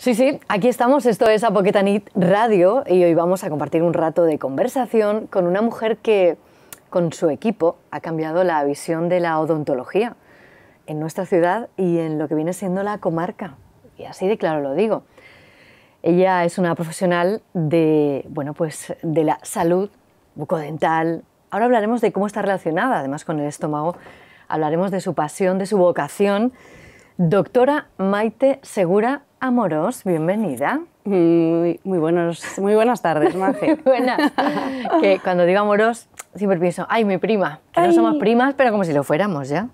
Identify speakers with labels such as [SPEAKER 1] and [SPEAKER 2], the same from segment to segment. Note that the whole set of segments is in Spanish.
[SPEAKER 1] Sí, sí, aquí estamos, esto es Apoquetanit Radio y hoy vamos a compartir un rato de conversación con una mujer que con su equipo ha cambiado la visión de la odontología en nuestra ciudad y en lo que viene siendo la comarca. Y así de claro lo digo. Ella es una profesional de, bueno, pues de la salud bucodental. Ahora hablaremos de cómo está relacionada además con el estómago. Hablaremos de su pasión, de su vocación. Doctora Maite Segura Amoros, bienvenida. Muy, muy, buenos, muy buenas tardes, Maje. buenas. que cuando digo amorós, siempre pienso, ay, mi prima. Que no somos primas, pero como si lo fuéramos ya.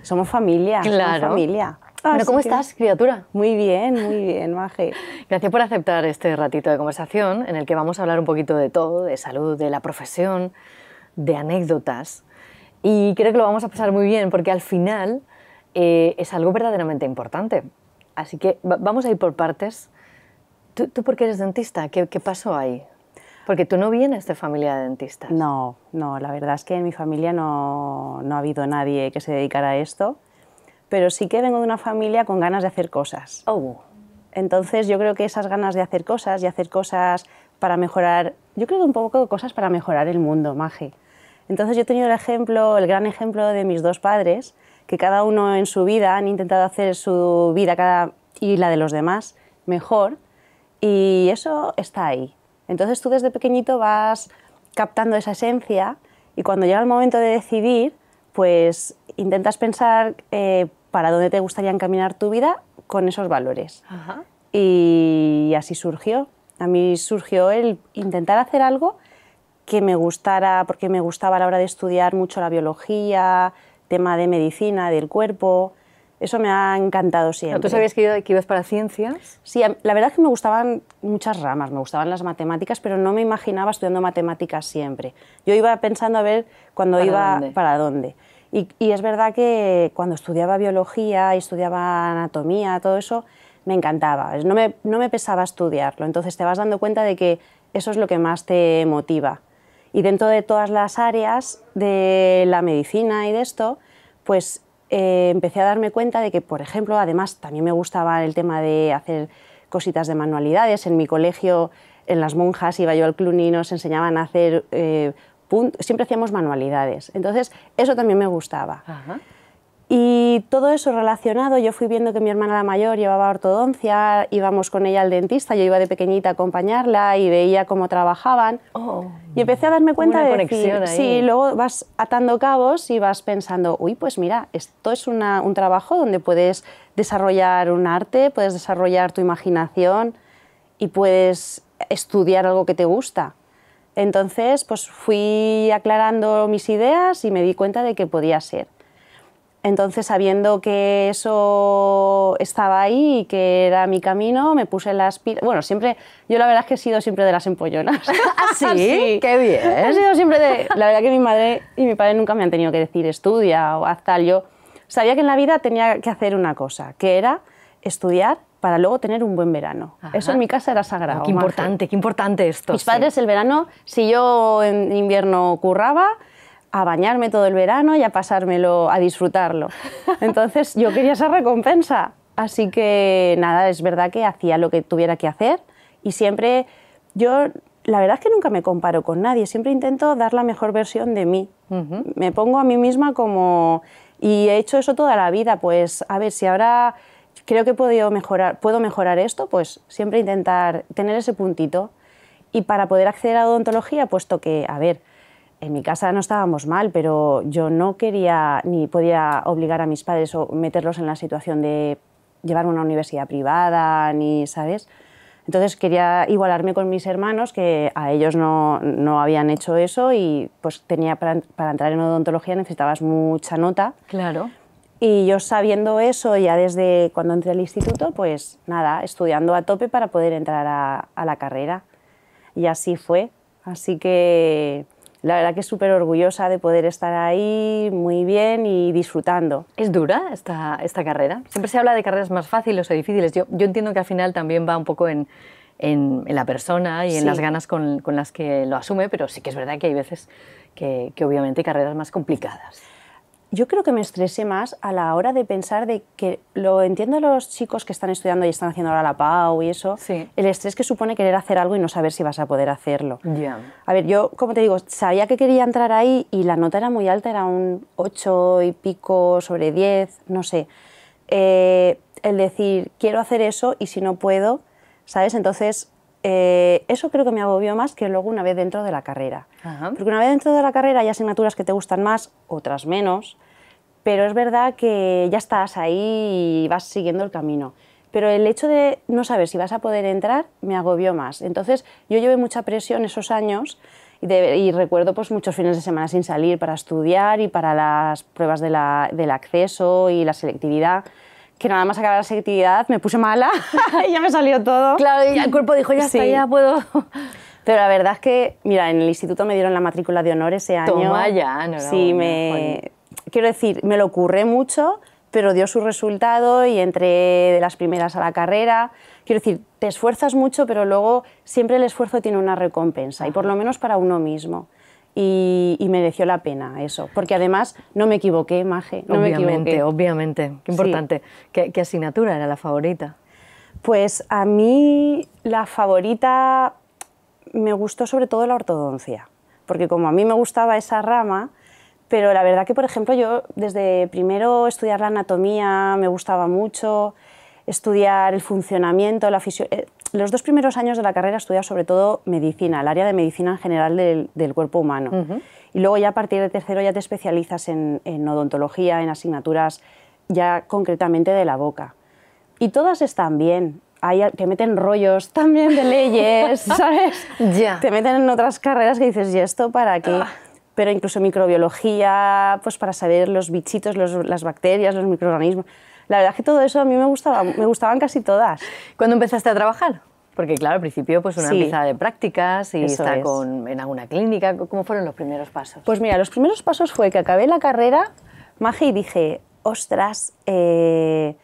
[SPEAKER 1] Somos familia. Claro. Somos familia.
[SPEAKER 2] Bueno, ¿cómo estás, criatura? Muy bien, muy bien, Maje.
[SPEAKER 1] Gracias por aceptar este ratito de conversación en el que vamos a hablar un poquito de todo, de salud, de la profesión, de anécdotas. Y creo que lo vamos a pasar muy bien porque al final eh, es algo verdaderamente importante. Así que vamos a ir por partes. ¿Tú, por qué eres dentista? ¿Qué, pasó ahí? Porque tú no vienes de familia
[SPEAKER 2] de dentistas. No, no, la verdad es que en mi familia no, no ha habido nadie que se dedicara a esto, pero sí que vengo de una familia con ganas de hacer cosas. Oh. Entonces yo creo que esas ganas de hacer cosas y hacer cosas para mejorar, yo creo que un poco cosas para mejorar el mundo, Magi. Entonces yo he tenido el ejemplo, el gran ejemplo de mis dos padres, que cada uno en su vida han intentado hacer su vida cada y la de los demás mejor. Y eso está ahí. Entonces tú desde pequeñito vas captando esa esencia y cuando llega el momento de decidir, pues intentas pensar eh, para dónde te gustaría encaminar tu vida con esos valores. Y así surgió. A mí surgió el intentar hacer algo que me gustara, porque me gustaba a la hora de estudiar mucho la biología, tema de medicina, del cuerpo. Eso me ha encantado siempre. ¿Tú sabías que, ibas para ciencias? Sí, la verdad es que me gustaban muchas ramas, me gustaban las matemáticas, pero no me imaginaba estudiando matemáticas siempre. Yo iba pensando a ver cuando iba para dónde. Y, es verdad que cuando estudiaba biología y estudiaba anatomía, todo eso, me encantaba. No me, no me pesaba estudiarlo. Entonces te vas dando cuenta de que eso es lo que más te motiva. Y dentro de todas las áreas de la medicina y de esto, pues eh, empecé a darme cuenta de que, por ejemplo, además también me gustaba el tema de hacer cositas de manualidades. En mi colegio, en las monjas, iba yo al cluny y nos enseñaban a hacer... Eh, siempre hacíamos manualidades. Entonces, eso también me gustaba. Ajá. Y todo eso relacionado, yo fui viendo que mi hermana la mayor llevaba ortodoncia, íbamos con ella al dentista, yo iba de pequeñita a acompañarla y veía cómo trabajaban. Oh. y empecé a darme cuenta de que sí, luego vas atando cabos y vas pensando, uy, pues mira, esto es un trabajo donde puedes desarrollar un arte, puedes desarrollar tu imaginación y puedes estudiar algo que te gusta. Entonces, pues fui aclarando mis ideas y me di cuenta de que podía ser. Entonces, sabiendo que eso estaba ahí y que era mi camino, me puse las pilas. Bueno, siempre, yo la verdad es que he sido siempre de las empollonas. ¿Ah, sí? ¡Qué bien! He sido siempre de. La verdad que mi madre y mi padre nunca me han tenido que decir estudia o haz tal. Yo sabía que en la vida tenía que hacer una cosa, que era estudiar para luego tener un buen verano. Eso en mi casa era sagrado. qué importante, qué importante esto. Mis padres el verano, si yo en invierno curraba, a bañarme todo el verano y a pasármelo, a disfrutarlo. Entonces yo quería esa recompensa. Así que nada, es verdad que hacía lo que tuviera que hacer y siempre yo, la verdad es que nunca me comparo con nadie, siempre intento dar la mejor versión de mí. Me pongo a mí misma como... Y he hecho eso toda la vida, pues a ver, si ahora creo que he mejorar, puedo mejorar esto, pues siempre intentar tener ese puntito. Y para poder acceder a odontología, puesto que, a ver, en mi casa no estábamos mal, pero yo no quería ni podía obligar a mis padres o meterlos en la situación de llevarme a una universidad privada, ni, ¿sabes? Entonces quería igualarme con mis hermanos, que a ellos no, no habían hecho eso y pues tenía para, entrar en odontología necesitabas mucha nota. Claro. Y yo sabiendo eso ya desde cuando entré al instituto, pues nada, estudiando a tope para poder entrar a, a la carrera. Y así fue. Así que la verdad que súper orgullosa de poder estar ahí muy bien y disfrutando.
[SPEAKER 1] ¿Es dura esta, esta carrera? Siempre se habla de carreras más fáciles o difíciles. Yo, entiendo que al final también va un poco en, la persona y en las ganas con, las que lo asume, pero sí que es
[SPEAKER 2] verdad que hay veces que, que obviamente hay carreras más complicadas yo creo que me estresé más a la hora de pensar de que lo entiendo a los chicos que están estudiando y están haciendo ahora la PAU y eso, el estrés que supone querer hacer algo y no saber si vas a poder hacerlo. A ver, yo, como te digo, sabía que quería entrar ahí y la nota era muy alta, era un 8 y pico sobre 10, no sé. Eh, el decir, quiero hacer eso y si no puedo, ¿sabes? Entonces eh, eso creo que me agobió más que luego una vez dentro de la carrera. Porque una vez dentro de la carrera hay asignaturas que te gustan más, otras menos, pero es verdad que ya estás ahí y vas siguiendo el camino. Pero el hecho de no saber si vas a poder entrar me agobió más. Entonces yo llevé mucha presión esos años y, recuerdo pues, muchos fines de semana sin salir para estudiar y para las pruebas del acceso y la selectividad que nada más acabar la actividad me puse mala y ya me salió todo. Claro, y el cuerpo dijo, ya está, ya puedo... Pero la verdad es que, mira, en el instituto me dieron la matrícula de honor ese año. Toma ya, Sí, me... Quiero decir, me lo curré mucho, pero dio su resultado y entré de las primeras a la carrera. Quiero decir, te esfuerzas mucho, pero luego siempre el esfuerzo tiene una recompensa, y por lo menos para uno mismo. Y, mereció la pena eso, porque además no me equivoqué, Maje, no obviamente, me equivoqué. Obviamente, qué importante. ¿Qué, asignatura era la favorita? Pues a mí la favorita me gustó sobre todo la ortodoncia, porque como a mí me gustaba esa rama, pero la verdad que, por ejemplo, yo desde primero estudiar la anatomía me gustaba mucho, estudiar el funcionamiento, la eh, los dos primeros años de la carrera estudias sobre todo medicina, el área de medicina en general del, cuerpo humano. Y luego ya a partir de tercero ya te especializas en, odontología, en asignaturas ya concretamente de la boca. Y todas están bien, Hay te meten rollos también de leyes, ¿sabes? Ya. Te meten en otras carreras que dices, ¿y esto para qué? Ah. Pero incluso microbiología, pues para saber los bichitos, las bacterias, los microorganismos. La verdad es que todo eso a mí me gustaba, me gustaban casi todas. ¿Cuándo empezaste a
[SPEAKER 1] trabajar? Porque claro, al principio pues una sí, de prácticas y está en alguna clínica.
[SPEAKER 2] ¿Cómo fueron los primeros pasos? Pues mira, los primeros pasos fue que acabé la carrera, Maje, y dije, ostras, eh,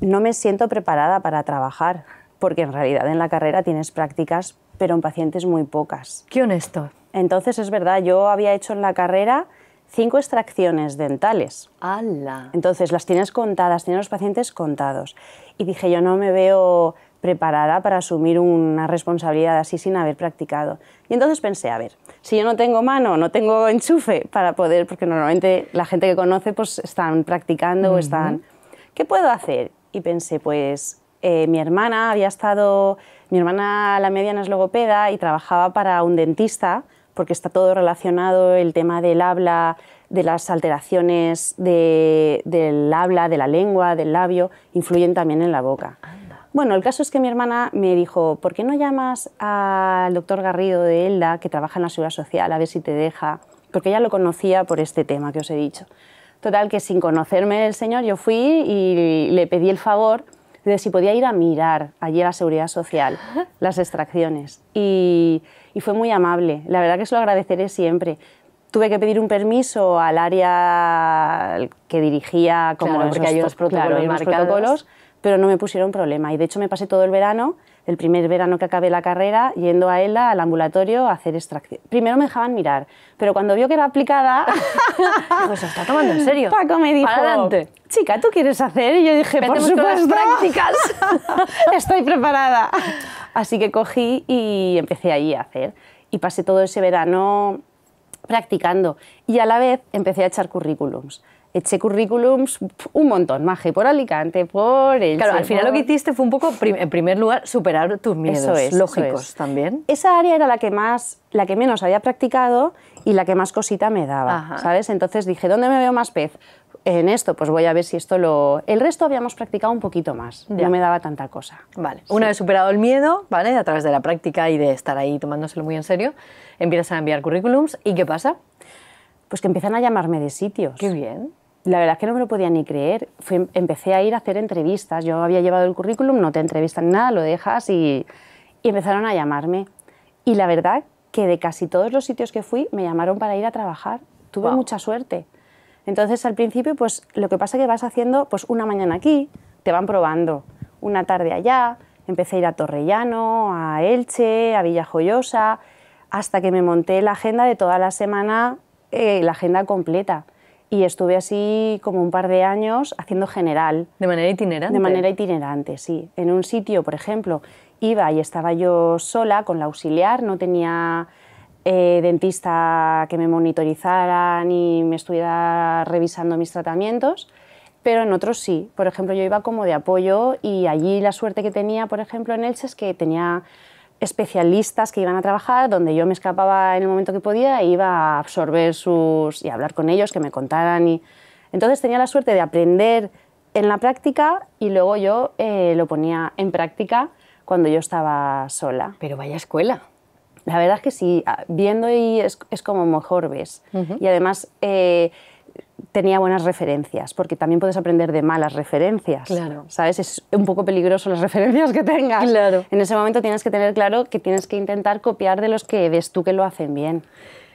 [SPEAKER 2] no me siento preparada para trabajar, porque en realidad en la carrera tienes prácticas, pero en pacientes muy pocas. Qué honesto. Entonces es verdad, yo había hecho en la carrera cinco extracciones dentales. ¡Hala! Entonces las tienes contadas, tienes los pacientes contados. Y dije, yo no me veo preparada para asumir una responsabilidad así sin haber practicado. Y entonces pensé, a ver, si yo no tengo mano, no tengo enchufe para poder, porque normalmente la gente que conoce pues están practicando o están... ¿Qué puedo hacer? Y pensé, pues eh, mi hermana había estado, mi hermana la mediana es logopeda y trabajaba para un dentista porque está todo relacionado el tema del habla, de las alteraciones del habla, de la lengua, del labio, influyen también en la boca. Bueno, el caso es que mi hermana me dijo, ¿por qué no llamas al doctor Garrido de Elda, que trabaja en la Seguridad Social, a ver si te deja? Porque ella lo conocía por este tema que os he dicho. Total, que sin conocerme el señor, yo fui y le pedí el favor de si podía ir a mirar allí a la Seguridad Social las extracciones. Y, fue muy amable. La verdad que se lo agradeceré siempre tuve que pedir un permiso al área que dirigía como los porque pero no me pusieron problema y de hecho me pasé todo el verano el primer verano que acabé la carrera, yendo a ELA, al ambulatorio, a hacer extracción. Primero me dejaban mirar, pero cuando vio que era aplicada... pues se está tomando en serio. Paco me dijo, chica, ¿tú quieres hacer? Y yo dije, por supuesto. Estoy preparada. Así que cogí y empecé allí a hacer. Y pasé todo ese verano practicando. Y a la vez empecé a echar currículums eché currículums un montón, Maje, por Alicante, por el... Claro, al final lo que hiciste fue un poco, en primer lugar, superar tus miedos eso es, lógicos también. Esa área era la que más, la que menos había practicado y la que más cosita me daba, ¿sabes? Entonces dije, ¿dónde me veo más pez? En esto, pues voy a ver si esto lo... El resto habíamos practicado un poquito más, ya. no me daba tanta cosa. Vale, una vez
[SPEAKER 1] superado el miedo, ¿vale? A través de la práctica y de estar ahí tomándoselo muy en serio, empiezas a enviar
[SPEAKER 2] currículums y ¿qué pasa? Pues que empiezan a llamarme de sitios. Qué bien la verdad es que no me lo podía ni creer. empecé a ir a hacer entrevistas. Yo había llevado el currículum, no te entrevistan nada, lo dejas y, empezaron a llamarme. Y la verdad que de casi todos los sitios que fui me llamaron para ir a trabajar. Tuve mucha suerte. Entonces al principio pues lo que pasa es que vas haciendo pues una mañana aquí, te van probando, una tarde allá, empecé a ir a Torrellano, a Elche, a Villajoyosa, hasta que me monté la agenda de toda la semana, eh, la agenda completa y estuve así como un par de años haciendo general. ¿De manera itinerante? De manera itinerante, sí. En un sitio, por ejemplo, iba y estaba yo sola con la auxiliar, no tenía eh, dentista que me monitorizara ni me estuviera revisando mis tratamientos, pero en otros sí. Por ejemplo, yo iba como de apoyo y allí la suerte que tenía, por ejemplo, en Elche es que tenía especialistas que iban a trabajar, donde yo me escapaba en el momento que podía e iba a absorber sus y hablar con ellos, que me contaran. Y... Entonces tenía la suerte de aprender en la práctica y luego yo eh, lo ponía en práctica cuando yo estaba sola. Pero vaya escuela. La verdad es que sí, viendo y es, como mejor ves. Y además eh, tenía buenas referencias, porque también puedes aprender de malas referencias. ¿Sabes? Es un poco peligroso las referencias que tengas. Claro. En ese momento tienes que tener claro que tienes que intentar copiar de los que ves tú que lo hacen bien.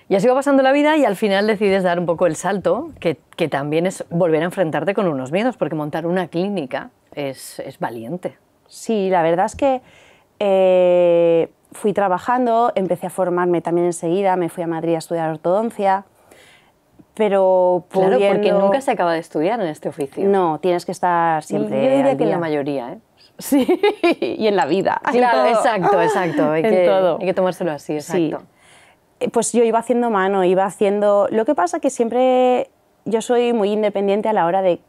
[SPEAKER 1] Y así va pasando la vida y al final decides dar un poco el salto, que, que también es volver a
[SPEAKER 2] enfrentarte con unos miedos, porque montar una clínica es, es valiente. Sí, la verdad es que eh, fui trabajando, empecé a formarme también enseguida, me fui a Madrid a estudiar ortodoncia, pero Claro, porque nunca se
[SPEAKER 1] acaba de estudiar en
[SPEAKER 2] este oficio. No, tienes que estar siempre Yo diría que en la mayoría, ¿eh? Sí, y en la vida. Claro, exacto, exacto. Hay, que, todo. tomárselo así, exacto. Eh, pues yo iba haciendo mano, iba haciendo... Lo que pasa que siempre yo soy muy independiente a la hora de...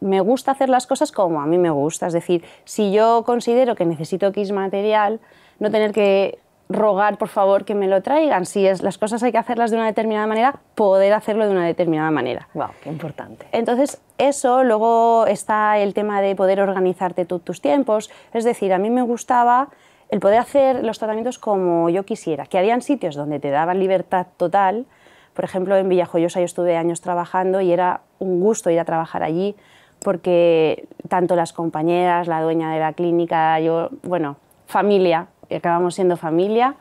[SPEAKER 2] Me gusta hacer las cosas como a mí me gusta. Es decir, si yo considero que necesito X material, no tener que rogar, por favor, que me lo traigan. Si es, las cosas hay que hacerlas de una determinada manera, poder hacerlo de una determinada manera. ¡Wow! ¡Qué importante! Entonces, eso, luego está el tema de poder organizarte todos tus tiempos. Es decir, a mí me gustaba el poder hacer los tratamientos como yo quisiera, que habían sitios donde te daban libertad total. Por ejemplo, en Villajoyosa yo estuve años trabajando y era un gusto ir a trabajar allí porque tanto las compañeras, la dueña de la clínica, yo, bueno, familia, y acabamos siendo familia.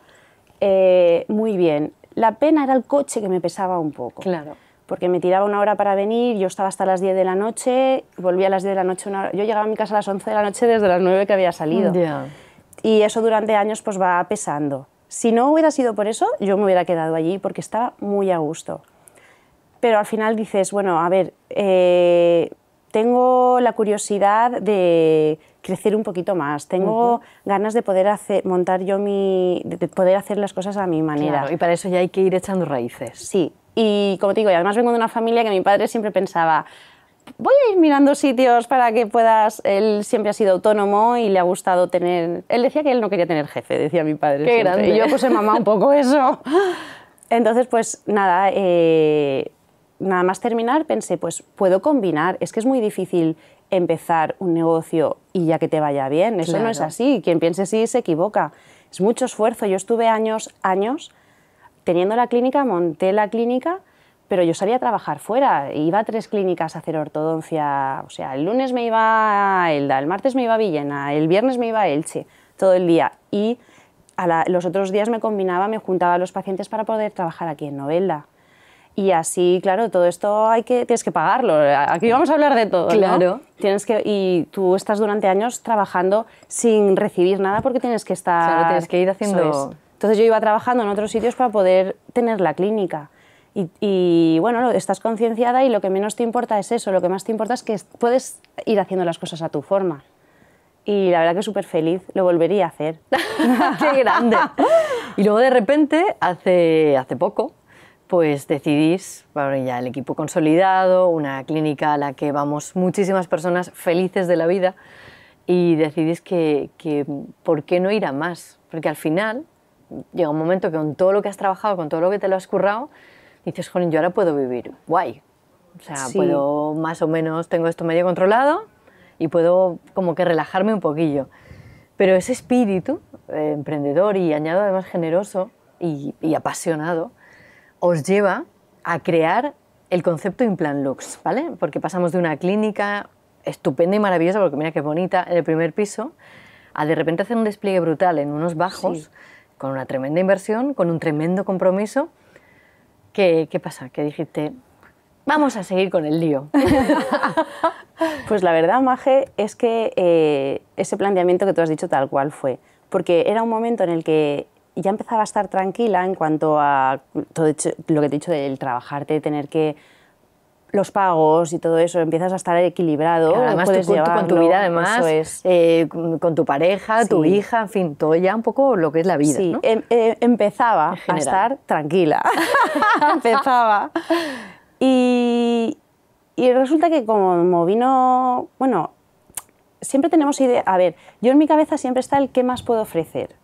[SPEAKER 2] Eh, muy bien. La pena era el coche que me pesaba un poco. Claro. Porque me tiraba una hora para venir, yo estaba hasta las 10 de la noche, volvía a las 10 de la noche, una hora. yo llegaba a mi casa a las 11 de la noche desde las 9 que había salido. Y eso durante años pues va pesando. Si no hubiera sido por eso, yo me hubiera quedado allí porque estaba muy a gusto. Pero al final dices, bueno, a ver, eh, tengo la curiosidad de crecer un poquito más, tengo ganas de poder hacer, montar yo mi, de poder hacer las cosas a mi manera. y para eso ya hay que ir echando raíces. Sí, y como te digo, y además vengo de una familia que mi padre siempre pensaba, voy a ir mirando sitios para que puedas. Él siempre ha sido autónomo y le ha gustado tener. Él decía que él no quería tener jefe, decía mi padre. Qué grande. Y yo pues mamá un poco eso. Entonces, pues nada, eh, nada más terminar pensé, pues puedo combinar, es que es muy difícil empezar un negocio y ya que te vaya bien, eso no es así, quien piense así se equivoca, es mucho esfuerzo, yo estuve años, años teniendo la clínica, monté la clínica, pero yo salía a trabajar fuera, iba a tres clínicas a hacer ortodoncia, o sea, el lunes me iba a Elda, el martes me iba a Villena, el viernes me iba a Elche, todo el día, y a los otros días me combinaba, me juntaba a los pacientes para poder trabajar aquí en Novelda. Y así, claro, todo esto hay que, tienes que pagarlo. Aquí vamos a hablar de todo. Claro. Tienes que, y tú estás durante años trabajando sin recibir nada porque tienes que estar. Claro, tienes que ir haciendo. Entonces yo iba trabajando en otros sitios para poder tener la clínica. Y, y, bueno, estás concienciada y lo que menos te importa es eso, lo que más te importa es que puedes ir haciendo las cosas a tu forma. Y la verdad que súper feliz, lo volvería
[SPEAKER 1] a hacer.
[SPEAKER 2] ¡Qué grande!
[SPEAKER 1] Y luego de repente, hace, hace poco, pues decidís, ya el equipo consolidado, una clínica a la que vamos muchísimas personas felices de la vida, y decidís que, por qué no ir a más, porque al final llega un momento que con todo lo que has trabajado, con todo lo que te lo has currado, dices, joder, yo ahora puedo vivir guay, o sea, puedo más o menos, tengo esto medio controlado y puedo como que relajarme un poquillo. Pero ese espíritu eh, emprendedor y añado además generoso y apasionado, os lleva a crear el concepto Implant Lux, ¿vale? Porque pasamos de una clínica estupenda y maravillosa, porque mira qué bonita, en el primer piso, a de repente hacer un despliegue brutal en unos bajos, con una tremenda inversión, con un tremendo compromiso. ¿Qué, pasa? ¿Qué dijiste, vamos a seguir con
[SPEAKER 2] el lío. pues la verdad, Maje, es que eh, ese planteamiento que tú has dicho tal cual fue, porque era un momento en el que y ya empezaba a estar tranquila en cuanto a todo lo que te he dicho del trabajarte, tener que los pagos y todo eso, empiezas a estar equilibrado. además, con, tu vida, además, eh, con tu pareja, tu hija,
[SPEAKER 1] en fin, todo ya un poco lo que es la vida. Sí, em, eh, empezaba a estar tranquila.
[SPEAKER 2] empezaba. Y, y resulta que como vino, bueno, siempre tenemos idea, a ver, yo en mi cabeza siempre está el qué más puedo ofrecer.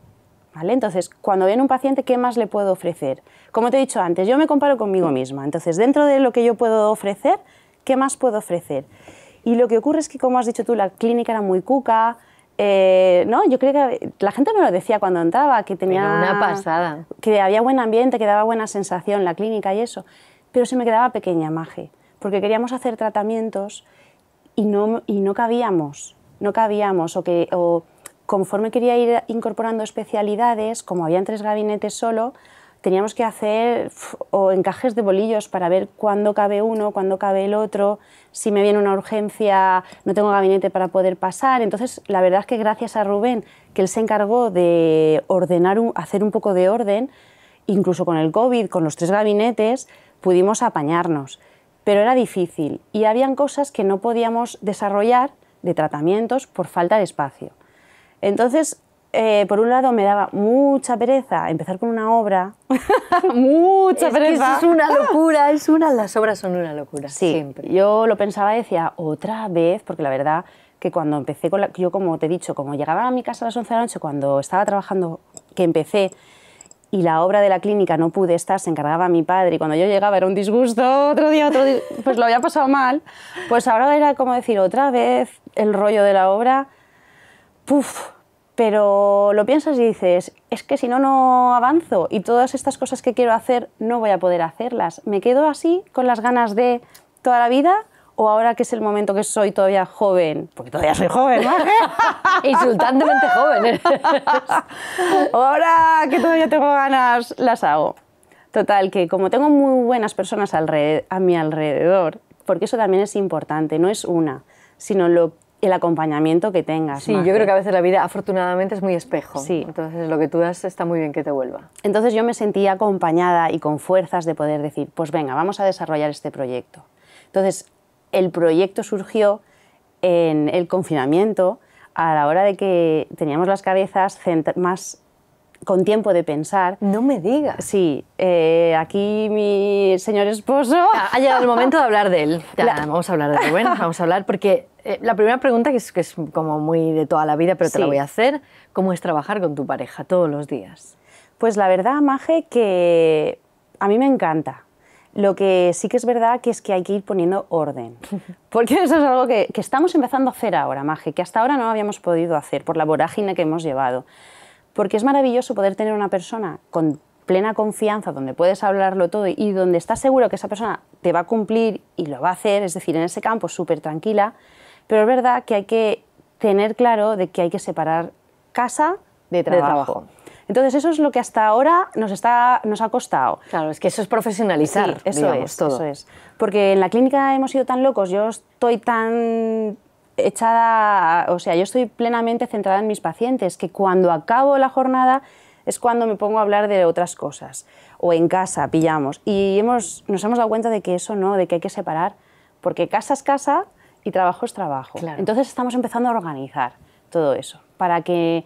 [SPEAKER 2] Entonces, cuando viene un paciente, ¿qué más le puedo ofrecer? Como te he dicho antes, yo me comparo conmigo misma. Entonces, dentro de lo que yo puedo ofrecer, ¿qué más puedo ofrecer? Y lo que ocurre es que, como has dicho tú, la clínica era muy cuca. Eh, no, yo creo que la gente me lo decía cuando entraba, que tenía una pasada, que había buen ambiente, que daba buena sensación la clínica y eso. Pero se me quedaba pequeña, maje, porque queríamos hacer tratamientos y no, y no cabíamos, no cabíamos o que conforme quería ir incorporando especialidades, como habían tres gabinetes solo, teníamos que hacer encajes de bolillos para ver cuándo cabe uno, cuándo cabe el otro, si me viene una urgencia, no tengo gabinete para poder pasar. Entonces, la verdad es que gracias a Rubén, que él se encargó de ordenar, hacer un poco de orden, incluso con el COVID, con los tres gabinetes, pudimos apañarnos. Pero era difícil y habían cosas que no podíamos desarrollar de tratamientos por falta de espacio. Entonces, eh, por un lado me daba mucha pereza empezar con una obra, mucha es pereza. es una locura, es una, las obras son una locura, sí, siempre. Yo lo pensaba y decía, otra vez, porque la verdad que cuando empecé con yo como te he dicho, como llegaba a mi casa a las 11 de la noche, cuando estaba trabajando, que empecé y la obra de la clínica no pude estar, se encargaba mi padre y cuando yo llegaba era un disgusto, otro día, otro día, pues lo había pasado mal, pues ahora era como decir otra vez el rollo de la obra ¡puf! pero lo piensas y dices, es que si no, no avanzo y todas estas cosas que quiero hacer no voy a poder hacerlas. ¿Me quedo así con las ganas de toda la vida? ¿O ahora que es el momento que soy todavía joven? Porque todavía soy joven, ¿no? Insultantemente joven. ¿eh? ahora que todavía tengo ganas, las hago. Total, que como tengo muy buenas personas a mi alrededor, porque eso también es importante, no es una, sino lo el acompañamiento que tengas. Sí, yo creo que a veces la vida afortunadamente es muy espejo. Sí. Entonces lo que tú das está muy bien que te vuelva. Entonces yo me sentía acompañada y con fuerzas de poder decir, pues venga, vamos a desarrollar este proyecto. Entonces el proyecto surgió en el confinamiento a la hora de que teníamos las cabezas más con tiempo de pensar. No me digas. Sí, eh, aquí mi señor esposo... Ha llegado el momento de hablar de él. Ya, Vamos a hablar de Rubén, vamos a
[SPEAKER 1] hablar porque eh, la primera pregunta, que es, es como muy de toda la vida, pero te la voy a hacer, ¿cómo es
[SPEAKER 2] trabajar con tu pareja todos los días? Pues la verdad, Maje, que a mí me encanta. Lo que sí que es verdad que es que hay que ir poniendo orden, porque eso es algo que, que, estamos empezando a hacer ahora, Maje, que hasta ahora no habíamos podido hacer por la vorágine que hemos llevado porque es maravilloso poder tener una persona con plena confianza, donde puedes hablarlo todo y donde estás seguro que esa persona te va a cumplir y lo va a hacer, es decir, en ese campo súper tranquila, pero es verdad que hay que tener claro de que hay que separar casa de trabajo. Entonces eso es lo que hasta ahora nos, está, nos ha costado. Claro, es que eso es profesionalizar, eso es, todo. Eso es. Porque en la clínica hemos sido tan locos, yo estoy tan echada, o sea, yo estoy plenamente centrada en mis pacientes, que cuando acabo la jornada es cuando me pongo a hablar de otras cosas, o en casa, pillamos. Y hemos, nos hemos dado cuenta de que eso no, de que hay que separar, porque casa es casa y trabajo es trabajo. Entonces estamos empezando a organizar todo eso, para que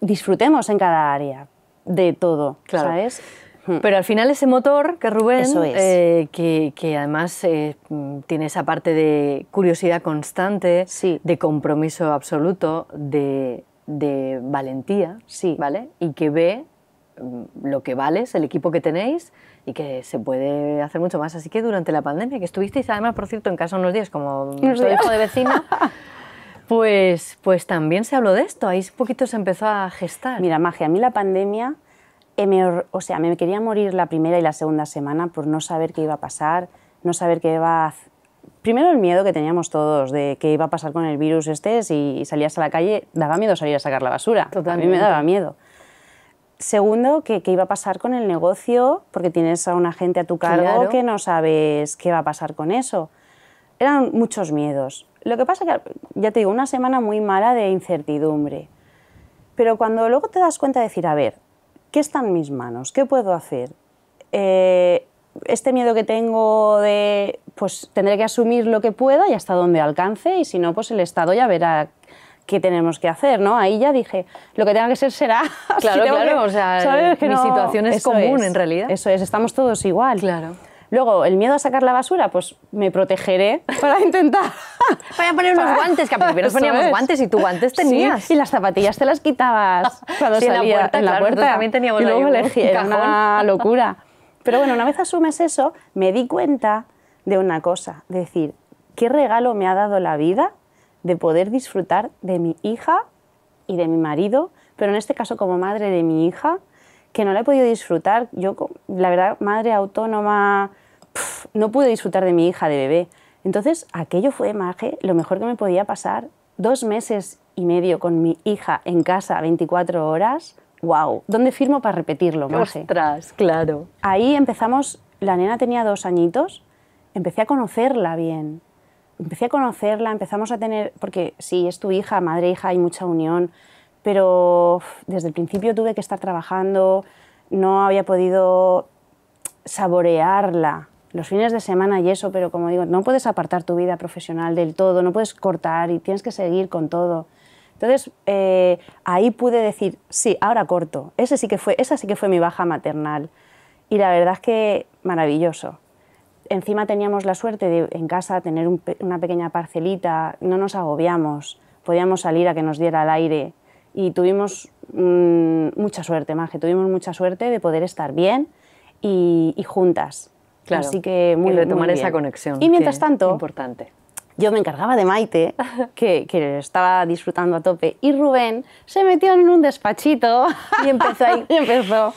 [SPEAKER 2] disfrutemos en cada área de todo, ¿sabes? Pero al final ese motor que Rubén, eh,
[SPEAKER 1] que, además eh, tiene esa parte de curiosidad constante, de compromiso absoluto, de, valentía, sí. ¿vale? Y que ve mm, lo que vales, el equipo que tenéis y que se puede hacer mucho más. Así que durante la pandemia, que estuvisteis además, por cierto, en casa unos días como nuestro hijo de
[SPEAKER 2] vecina, pues, pues también se habló de esto, ahí un poquito se empezó a gestar. Mira, Magia, a mí la pandemia me, o sea, me quería morir la primera y la segunda semana por no saber qué iba a pasar, no saber qué iba a... Primero el miedo que teníamos todos de qué iba a pasar con el virus este, si salías a la calle, daba miedo salir a sacar la basura. A mí me daba miedo. Segundo, que qué iba a pasar con el negocio, porque tienes a una gente a tu cargo que no sabes qué va a pasar con eso. Eran muchos miedos. Lo que pasa que, ya te digo, una semana muy mala de incertidumbre. Pero cuando luego te das cuenta de decir, a ver, ¿qué está en mis manos? ¿Qué puedo hacer? Eh, este miedo que tengo de, pues tendré que asumir lo que pueda y hasta donde alcance y si no, pues el Estado ya verá qué tenemos que hacer, ¿no? Ahí ya dije, lo que tenga que ser será. Claro, claro, o sea, mi situación es común en realidad. Eso es, estamos todos igual. Claro. Luego, el miedo a sacar la basura, pues me protegeré para intentar. para poner unos guantes, que a nos poníamos guantes y tú guantes tenías. y las zapatillas te las quitabas cuando salía, en la puerta. En la puerta. y luego elegí, era una locura. Pero bueno, una vez asumes eso, me di cuenta de una cosa, decir, ¿qué regalo me ha dado la vida de poder disfrutar de mi hija y de mi marido, pero en este caso como madre de mi hija, que no la he podido disfrutar. Yo, la verdad, madre autónoma, no pude disfrutar de mi hija de bebé. Entonces, aquello fue, Maje, lo mejor que me podía pasar. Dos meses y medio con mi hija en casa 24 horas. ¡Wow! ¿Dónde firmo para repetirlo, sé Claro. Ahí empezamos, la nena tenía dos añitos, empecé a conocerla bien. Empecé a conocerla, empezamos a tener, porque sí, es tu hija, madre, hija, hay mucha unión, pero desde el principio tuve que estar trabajando, no había podido saborearla los fines de semana y eso, pero como digo, no puedes apartar tu vida profesional del todo, no puedes cortar y tienes que seguir con todo. Entonces, eh, ahí pude decir, sí, ahora corto. Ese sí que fue, esa sí que fue mi baja maternal. Y la verdad es que maravilloso. Encima teníamos la suerte de en casa tener una pequeña parcelita, no nos agobiamos, podíamos salir a que nos diera el aire y tuvimos mm, mucha suerte, que tuvimos mucha suerte de poder estar bien y juntas. Así que muy, eh, y retomar esa conexión. Y mientras
[SPEAKER 1] tanto, importante.
[SPEAKER 2] yo me encargaba de Maite, que, estaba disfrutando a tope, y Rubén se metió en un despachito y empezó empezó,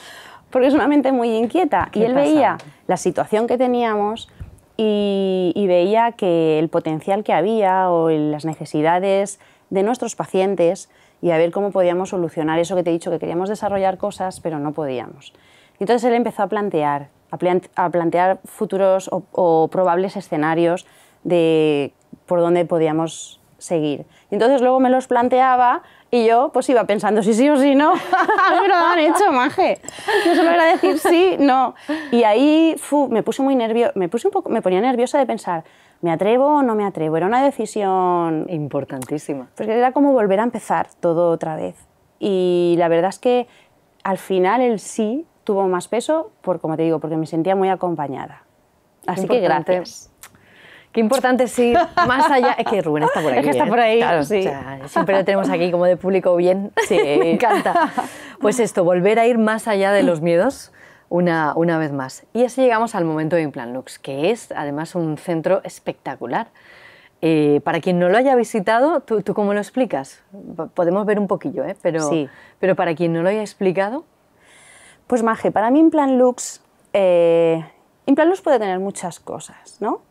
[SPEAKER 2] porque es una mente muy inquieta. Y él veía la situación que teníamos y, y veía que el potencial que había o las necesidades de nuestros pacientes y a ver cómo podíamos solucionar eso que te he dicho, que queríamos desarrollar cosas, pero no podíamos. Entonces él empezó a plantear a, plantear futuros o, probables escenarios de por dónde podíamos seguir. Y entonces luego me los planteaba y yo pues iba pensando si sí o si no. me lo han hecho, maje. Yo solo era decir sí, no. Y ahí me puse muy nerviosa, me, puse un poco, me ponía nerviosa de pensar, ¿me atrevo o no me atrevo? Era una decisión... Importantísima. Porque era como volver a empezar todo otra vez. Y la verdad es que al final el sí tuvo más peso, por, como te digo, porque me sentía muy acompañada. Así que gracias. Qué importante
[SPEAKER 1] sí, más allá. Es que Rubén está por aquí. está ¿eh? por ahí. sí. siempre lo tenemos aquí como de público bien. Sí. Me encanta. Pues esto, volver a ir más allá de los miedos. Una, una vez más. Y así llegamos al momento de Lux, que es además un centro espectacular. Eh, para quien no lo haya visitado, ¿tú, ¿tú, cómo lo explicas? Podemos ver un poquillo, ¿eh? pero, sí. pero
[SPEAKER 2] para quien no lo haya explicado. Pues Maje, para mí plan eh, Lux, puede tener muchas cosas, ¿no?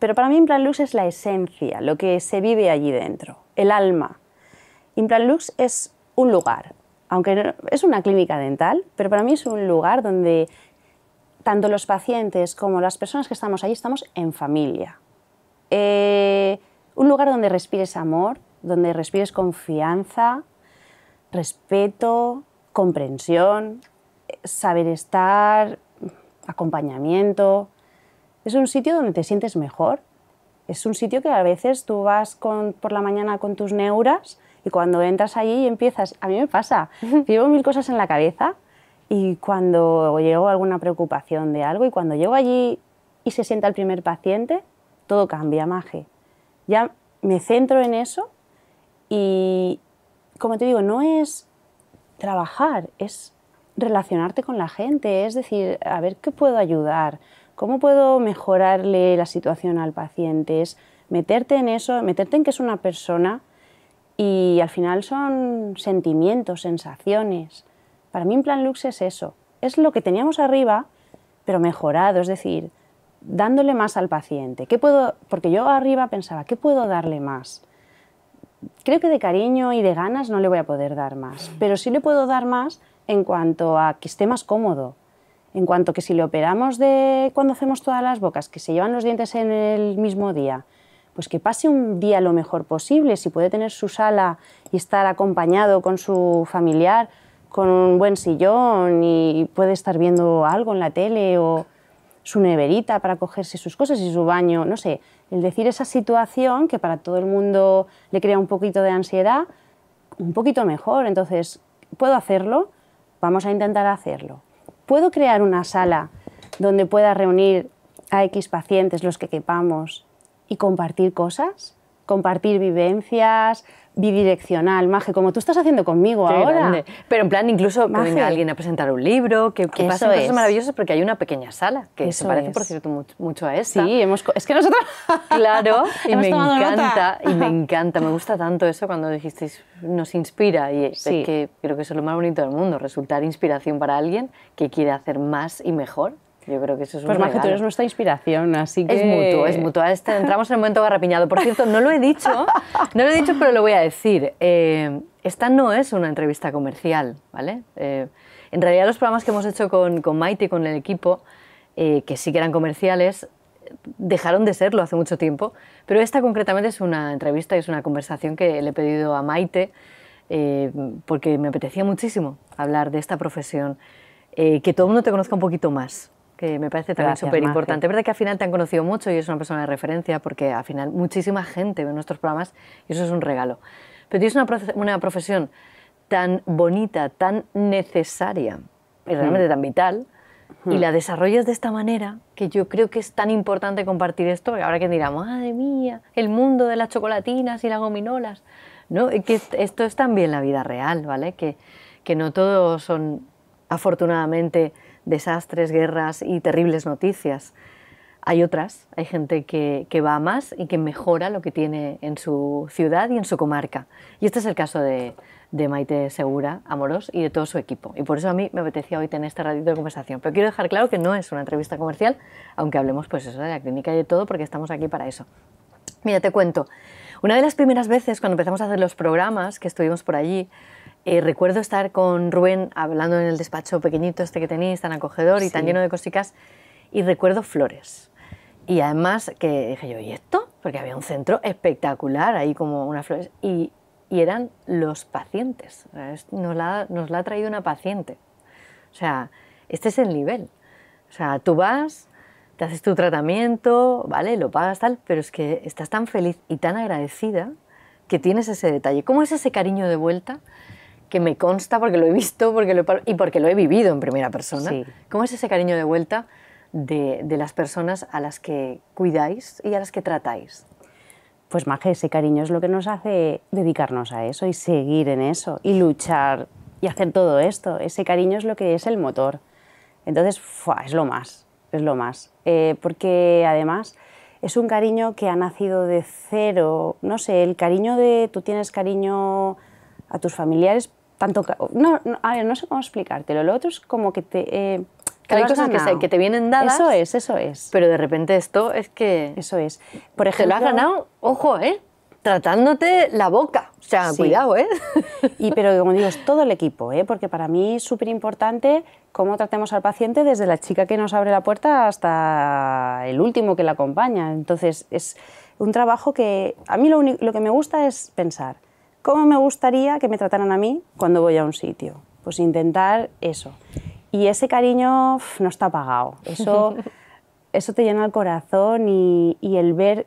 [SPEAKER 2] Pero para mí Implant Lux es la esencia, lo que se vive allí dentro, el alma. Implant Lux es un lugar, aunque es una clínica dental, pero para mí es un lugar donde tanto los pacientes como las personas que estamos allí estamos en familia. Eh, un lugar donde respires amor, donde respires confianza, respeto, comprensión, saber estar, acompañamiento. Es un sitio donde te sientes mejor. Es un sitio que a veces tú vas por la mañana con tus neuras y cuando entras allí y empiezas, a mí me pasa, llevo mil cosas en la cabeza y cuando llego alguna preocupación de algo y cuando llego allí y se sienta el primer paciente, todo cambia, maje. Ya me centro en eso y, como te digo, no es trabajar, es relacionarte con la gente, es decir, a ver qué puedo ayudar, cómo puedo mejorarle la situación al paciente, es meterte en eso, meterte en que es una persona y al final son sentimientos, sensaciones. Para mí en Plan Lux es eso, es lo que teníamos arriba, pero mejorado, es decir, dándole más al paciente. ¿Qué puedo? Porque yo arriba pensaba, ¿qué puedo darle más? Creo que de cariño y de ganas no le voy a poder dar más, pero sí le puedo dar más en cuanto a que esté más cómodo, en cuanto que si le operamos de cuando hacemos todas las bocas, que se llevan los dientes en el mismo día, pues que pase un día lo mejor posible, si puede tener su sala y estar acompañado con su familiar, con un buen sillón y puede estar viendo algo en la tele o su neverita para cogerse sus cosas y su baño, no sé, el decir esa situación que para todo el mundo le crea un poquito de ansiedad, un poquito mejor, entonces puedo hacerlo, Vamos a intentar hacerlo. ¿Puedo crear una sala donde pueda reunir a X pacientes, los que quepamos, y compartir cosas? Compartir vivencias, bidireccional, Maje, como tú estás haciendo conmigo ahora.
[SPEAKER 1] Pero en plan, incluso que alguien a presentar un libro, que, que pasen cosas maravillosas, porque hay una pequeña sala que se parece, por cierto, mucho, a esta. Sí, hemos, es que nosotros... claro, y me encanta, y me encanta, me gusta tanto eso cuando dijisteis, nos inspira, y que creo que eso es lo más bonito del mundo, resultar inspiración para alguien que quiere hacer más y mejor yo creo que eso es pues un Pues tú eres nuestra inspiración, así que... Es mutuo, es mutuo. entramos en el momento garrapiñado. Por cierto, no lo he dicho, no lo he dicho, pero lo voy a decir. Eh, esta no es una entrevista comercial, ¿vale? Eh, en realidad los programas que hemos hecho con, Maite y con el equipo, eh, que sí que eran comerciales, dejaron de serlo hace mucho tiempo, pero esta concretamente es una entrevista y es una conversación que le he pedido a Maite porque me apetecía muchísimo hablar de esta profesión, que todo el mundo te conozca un poquito más, que me parece también súper importante. Es verdad que al final te han conocido mucho y es una persona de referencia porque al final muchísima gente ve nuestros programas y eso es un regalo. Pero tienes una, una profesión tan bonita, tan necesaria y realmente hmm. tan vital y hmm. la desarrollas de esta manera que yo creo que es tan importante compartir esto. Ahora que dirá, madre mía, el mundo de las chocolatinas y las gominolas. ¿No? Que esto es también la vida real, ¿vale? Que, que no todos son afortunadamente desastres, guerras y terribles noticias. Hay otras, hay gente que, va más y que mejora lo que tiene en su ciudad y en su comarca. Y este es el caso de, Maite Segura, Amorós, y de todo su equipo. Y por eso a mí me apetecía hoy tener este ratito de conversación. Pero quiero dejar claro que no es una entrevista comercial, aunque hablemos pues de la clínica y de todo, porque estamos aquí para eso. Mira, te cuento. Una de las primeras veces cuando empezamos a hacer los programas, que estuvimos por allí, eh, recuerdo estar con Rubén hablando en el despacho pequeñito este que tenéis, tan acogedor y tan lleno de cositas, y recuerdo flores. Y además que dije yo, ¿y esto? Porque había un centro espectacular, ahí como unas flores, y, y eran los pacientes. Nos la, nos la ha traído una paciente. O sea, este es el nivel. O sea, tú vas, te haces tu tratamiento, ¿vale? Lo pagas tal, pero es que estás tan feliz y tan agradecida que tienes ese detalle. ¿Cómo es ese cariño de vuelta? que me consta porque lo he visto porque lo y porque lo he vivido en primera persona. ¿Cómo es ese cariño de vuelta de, las personas a las que cuidáis y a las que tratáis?
[SPEAKER 2] Pues Maje, ese cariño es lo que nos hace dedicarnos a eso y seguir en eso y luchar y hacer todo esto. Ese cariño es lo que es el motor. Entonces, es lo más, es lo más. Eh, porque además es un cariño que ha nacido de cero. No sé, el cariño de tú tienes cariño a tus familiares tanto... No, a ver, no sé cómo explicártelo. Lo otro es como que te... Eh, que hay cosas que, que, te vienen dadas. Eso es, eso es. Pero de repente esto es que... Eso es. Por ejemplo... Te lo has ganado,
[SPEAKER 1] ojo, ¿eh?
[SPEAKER 2] Tratándote la boca. O sea, cuidado, ¿eh? Y pero como digo, es todo el equipo, ¿eh? Porque para mí es súper importante cómo tratemos al paciente desde la chica que nos abre la puerta hasta el último que la acompaña. Entonces, es un trabajo que... A mí lo, lo que me gusta es pensar ¿Cómo me gustaría que me trataran a mí cuando voy a un sitio? Pues intentar eso. Y ese cariño no está pagado. Eso, eso te llena el corazón y, el ver,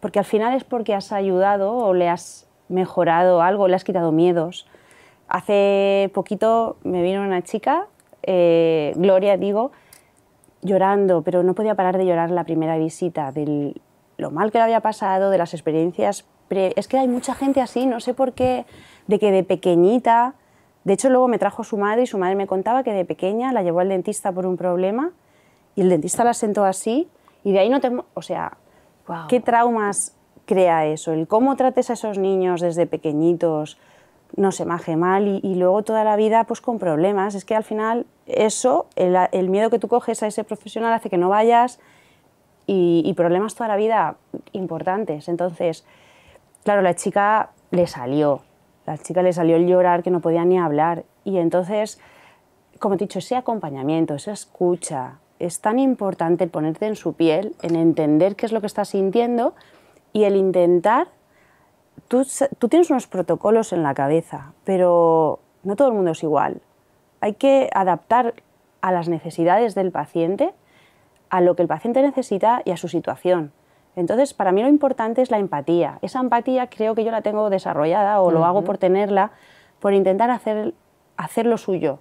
[SPEAKER 2] porque al final es porque has ayudado o le has mejorado algo, le has quitado miedos. Hace poquito me vino una chica, eh, Gloria, digo, llorando, pero no podía parar de llorar la primera visita, de lo mal que le había pasado, de las experiencias es que hay mucha gente así, no sé por qué, de que de pequeñita, de hecho luego me trajo su madre y su madre me contaba que de pequeña la llevó al dentista por un problema y el dentista la sentó así y de ahí no tengo O sea, ¿qué traumas crea eso? El cómo trates a esos niños desde pequeñitos, no se maje mal y, luego toda la vida pues con problemas. Es que al final eso, el, miedo que tú coges a ese profesional hace que no vayas y problemas toda la vida importantes. Entonces, Claro, la chica le salió, la chica le salió el llorar que no podía ni hablar. Y entonces, como he dicho, ese acompañamiento, esa escucha, es tan importante el ponerte en su piel, en entender qué es lo que está sintiendo y el intentar... tú tienes unos protocolos en la cabeza, pero no todo el mundo es igual. Hay que adaptar a las necesidades del paciente, a lo que el paciente necesita y a su situación. Entonces, para mí lo importante es la empatía. Esa empatía creo que yo la tengo desarrollada o lo hago por tenerla, por intentar hacer, hacer lo suyo.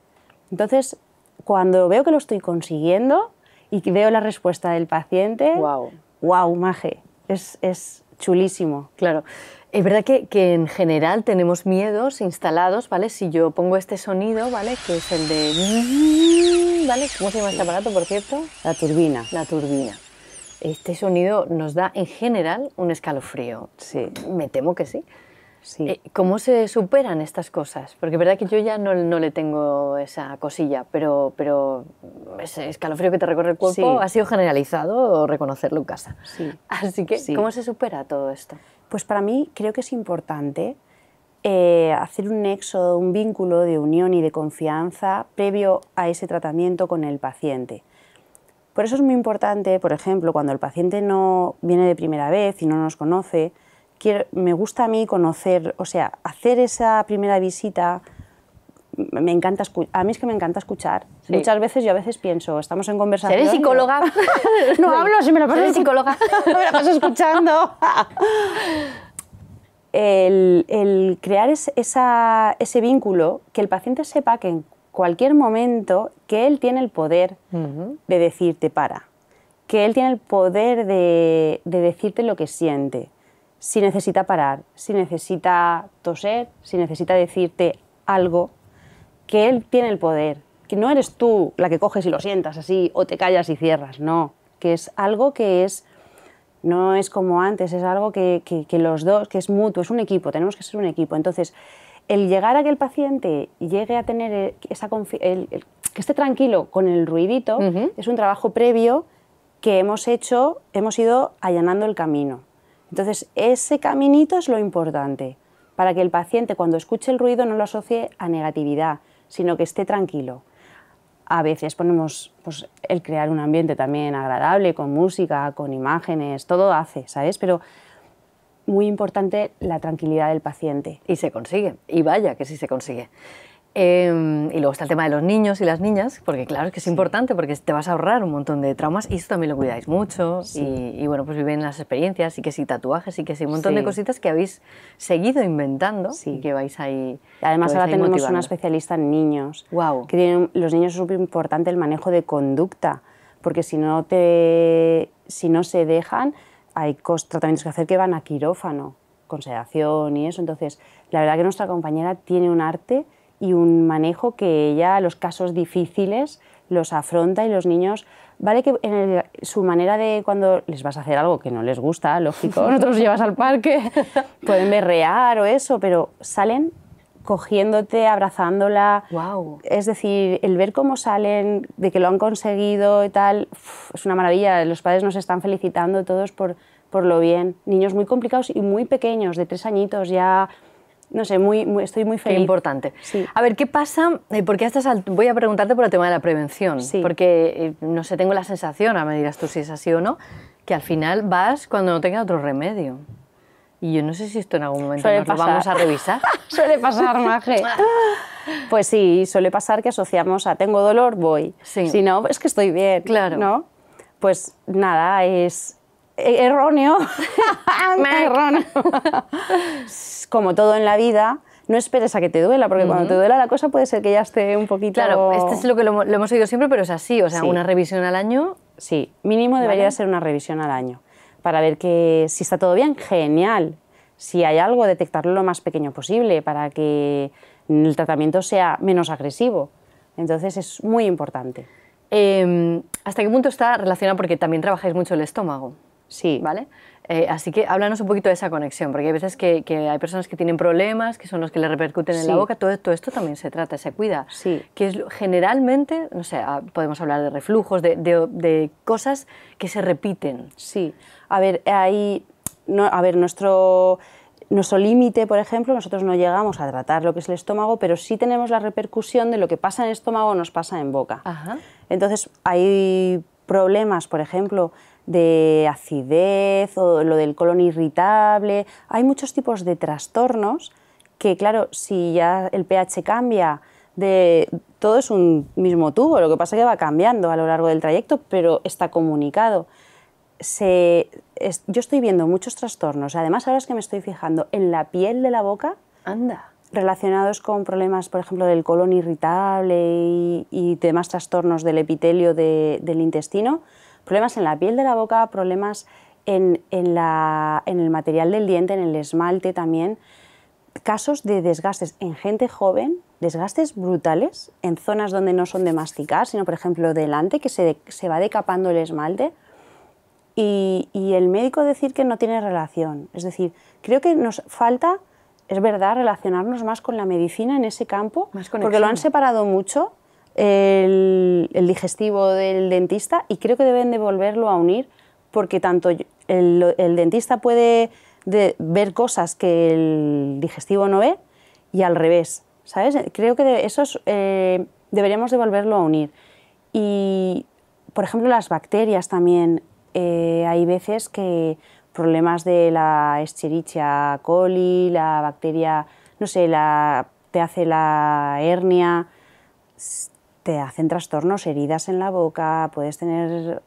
[SPEAKER 2] Entonces, cuando veo que lo estoy consiguiendo y veo la respuesta del paciente, wow, wow maje, es, chulísimo. Claro.
[SPEAKER 1] Es verdad que, en general tenemos miedos instalados, ¿vale? Si yo pongo este sonido, ¿vale? Que es el de... ¿Cómo se llama este aparato, por cierto? La turbina. La turbina. Este sonido nos da en general un escalofrío. Sí. Me temo que sí. Sí. Eh, ¿Cómo se superan estas cosas? Porque es verdad que yo ya no, le tengo esa cosilla, pero, pero ese escalofrío que te recorre el cuerpo ha sido
[SPEAKER 2] generalizado o reconocerlo en casa. Sí. Así que, ¿cómo se supera todo esto? Pues para mí creo que es importante eh, hacer un nexo, un vínculo de unión y de confianza previo a ese tratamiento con el paciente. Por eso es muy importante, por ejemplo, cuando el paciente no viene de primera vez y no nos conoce, me gusta a mí conocer, o sea, hacer esa primera visita, me encanta a mí es que me encanta escuchar. Muchas veces yo a veces pienso, estamos en conversación. ¿Eres psicóloga? no, hablo, si me la paso psicóloga. me escuchando. el, crear ese vínculo, que el paciente sepa que cualquier momento que Él tiene el poder de decirte para, que Él tiene el poder de, decirte lo que siente, si necesita parar, si necesita toser, si necesita decirte algo, que Él tiene el poder, que no eres tú la que coges y lo sientas así o te callas y cierras, no, que es algo que es, no es como antes, es algo que, que, que los dos, que es mutuo, es un equipo, tenemos que ser un equipo. Entonces, el llegar a que el paciente llegue a tener eh, esa que esté tranquilo con el ruidito, es un trabajo previo que hemos hecho, hemos ido allanando el camino. Entonces, ese caminito es lo importante, para que el paciente cuando escuche el ruido no lo asocie a negatividad, sino que esté tranquilo. A veces ponemos pues, el crear un ambiente también agradable, con música, con imágenes, todo hace, ¿sabes? Pero muy importante la tranquilidad del paciente. Y se consigue, y vaya que sí se consigue. Em,
[SPEAKER 1] y luego está el tema de los niños y las niñas, porque claro, es que es importante, porque te vas a ahorrar un montón de traumas y eso también lo cuidáis mucho. Y, bueno, pues viven las experiencias y que si tatuajes y que si un montón de cositas que habéis
[SPEAKER 2] seguido inventando y que vais ahí. Además, ahora tenemos una especialista en niños. Wow. Que los niños es súper importante el manejo de conducta, porque si no, te, si no se dejan, hay tratamientos que hacer que van a quirófano, con sedación y eso. Entonces, la verdad que nuestra compañera tiene un arte y un manejo que ella, los casos difíciles, los afronta y los niños, vale que en su manera de cuando les vas a hacer algo que no les gusta, lógico, nosotros los llevas al parque, pueden berrear o eso, pero salen cogiéndote, abrazándola. Wow. Es decir, el ver cómo salen, de que lo han conseguido y tal, es una maravilla. Los padres nos están felicitando todos por, lo bien. Niños muy complicados y muy pequeños, de tres añitos ya. No sé, muy, estoy muy feliz. importante. Sí. A ver, ¿qué pasa? Eh,
[SPEAKER 1] porque voy a preguntarte por el tema de la prevención. Porque, eh, no sé, tengo la sensación, a medida tú si es así o no, que al final vas cuando no tenga otro remedio. Y yo no sé si esto
[SPEAKER 2] en algún momento nos lo vamos a revisar. suele pasar, Maje. pues sí, suele pasar que asociamos a tengo dolor, voy. Si no, es que estoy bien. Claro. ¿no? Pues nada, es e-, erróneo. erróneo. Como todo en la vida, no esperes a que te duela, porque cuando te duela la cosa puede ser que ya esté un poquito... Claro, esto es lo que lo, hemos oído siempre, pero es así, o sea, una revisión al año... Sí, mínimo debería ser una revisión al año para ver que si está todo bien, genial. Si hay algo, detectarlo lo más pequeño posible para que el tratamiento sea menos agresivo. Entonces es muy importante. Em, ¿Hasta qué punto está relacionado? Porque también
[SPEAKER 1] trabajáis mucho el estómago. Sí. ¿Vale? Eh, así que háblanos un poquito de esa conexión, porque hay veces que, hay personas que tienen problemas, que son los que le repercuten en la boca, todo, esto también se trata, se cuida. Sí. Que es, generalmente, no sé, ah, podemos hablar de reflujos, de, de cosas
[SPEAKER 2] que se repiten. Sí. A ver, nuestro... límite, por ejemplo, nosotros no llegamos a tratar lo que es el estómago, pero sí tenemos la repercusión de lo que pasa en el estómago nos pasa en boca. Entonces, hay problemas, por ejemplo, de acidez o lo del colon irritable. Hay muchos tipos de trastornos que, claro, si ya el pH cambia, de, todo es un mismo tubo, lo que pasa es que va cambiando a lo largo del trayecto, pero está comunicado yo estoy viendo muchos trastornos, además ahora es que me estoy fijando en la piel de la boca. Anda. Relacionados con problemas, por ejemplo, del colon irritable y, demás trastornos del epitelio del intestino, problemas en la piel de la boca, problemas en, en, la, en el material del diente, en el esmalte también, casos de desgastes en gente joven, desgastes brutales en zonas donde no son de masticar, sino por ejemplo delante, que se, se va decapando el esmalte y, el médico decir que no tiene relación. Es decir, creo que nos falta, es verdad, relacionarnos más con la medicina en ese campo, porque lo han separado mucho el, digestivo del dentista y creo que deben de volverlo a unir porque tanto el, dentista puede ver cosas que el digestivo no ve y al revés, ¿sabes? Creo que eso eh, deberíamos devolverlo a unir. Y, por ejemplo, las bacterias también. Eh, hay veces que problemas de la Escherichia coli, la bacteria, no sé, te hace la hernia, te hacen trastornos, heridas en la boca, puedes tener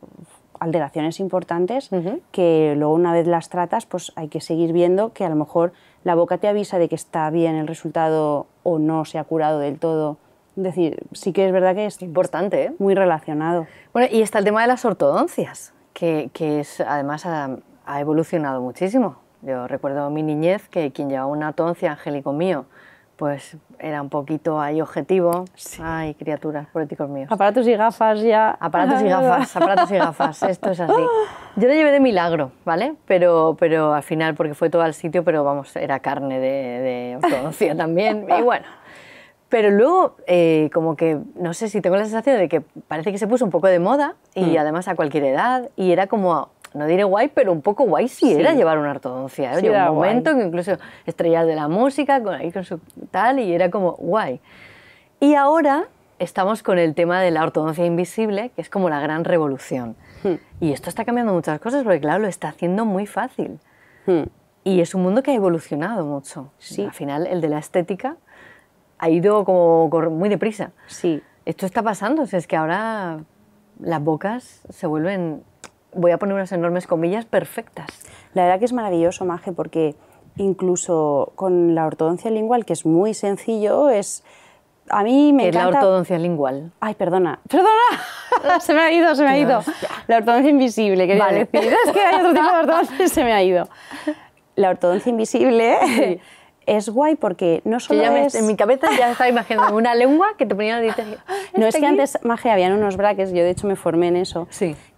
[SPEAKER 2] alteraciones importantes que luego una vez las tratas pues hay que seguir viendo que a lo mejor la boca te avisa de que está bien el resultado o no se ha curado del todo. Es decir, sí que es verdad que es importante, ¿eh? muy relacionado. Bueno, y está el tema de las ortodoncias
[SPEAKER 1] que, es, además ha, evolucionado muchísimo. Yo recuerdo mi niñez que quien llevaba una toncia, Angélico mío, pues era un poquito ahí objetivo. Sí. Ay, criaturas, políticos míos. Aparatos y gafas ya. Aparatos y gafas, aparatos y gafas, esto es así. Yo lo llevé de milagro, ¿vale? Pero, pero al final, porque fue todo al sitio, pero vamos, era carne de, de también. Y bueno, pero luego, eh, como que, no sé si tengo la sensación de que parece que se puso un poco de moda y mm. además a cualquier edad y era como, no diré guay, pero un poco guay sí, era llevar una ortodoncia. ¿eh? un momento que incluso estrellas de la música con, ahí con su tal y era como guay. Y ahora estamos con el tema de la ortodoncia invisible, que es como la gran revolución. Hmm. Y esto está cambiando muchas cosas porque, claro, lo está haciendo muy fácil. Hmm. Y es un mundo que ha evolucionado mucho. Sí. Al final, el de la estética ha ido como muy deprisa. Sí. Esto está pasando, o es que ahora las bocas se vuelven, voy a poner unas enormes
[SPEAKER 2] comillas, perfectas. La verdad que es maravilloso, Maje, porque incluso con la ortodoncia lingual, que es muy sencillo, es... A mí me encanta... Es la ortodoncia lingual. Ay, perdona. ¡Perdona! se me ha ido, se me ha ido. La ortodoncia invisible, quería vale. decir. Es que hay otro tipo de ortodoncia se me ha ido. La ortodoncia invisible... es guay porque no solo es... En mi
[SPEAKER 1] cabeza ya estaba imaginando una lengua que te ponían diente.
[SPEAKER 2] No, es que este antes, Magia, habían unos braques, yo de hecho me formé en eso,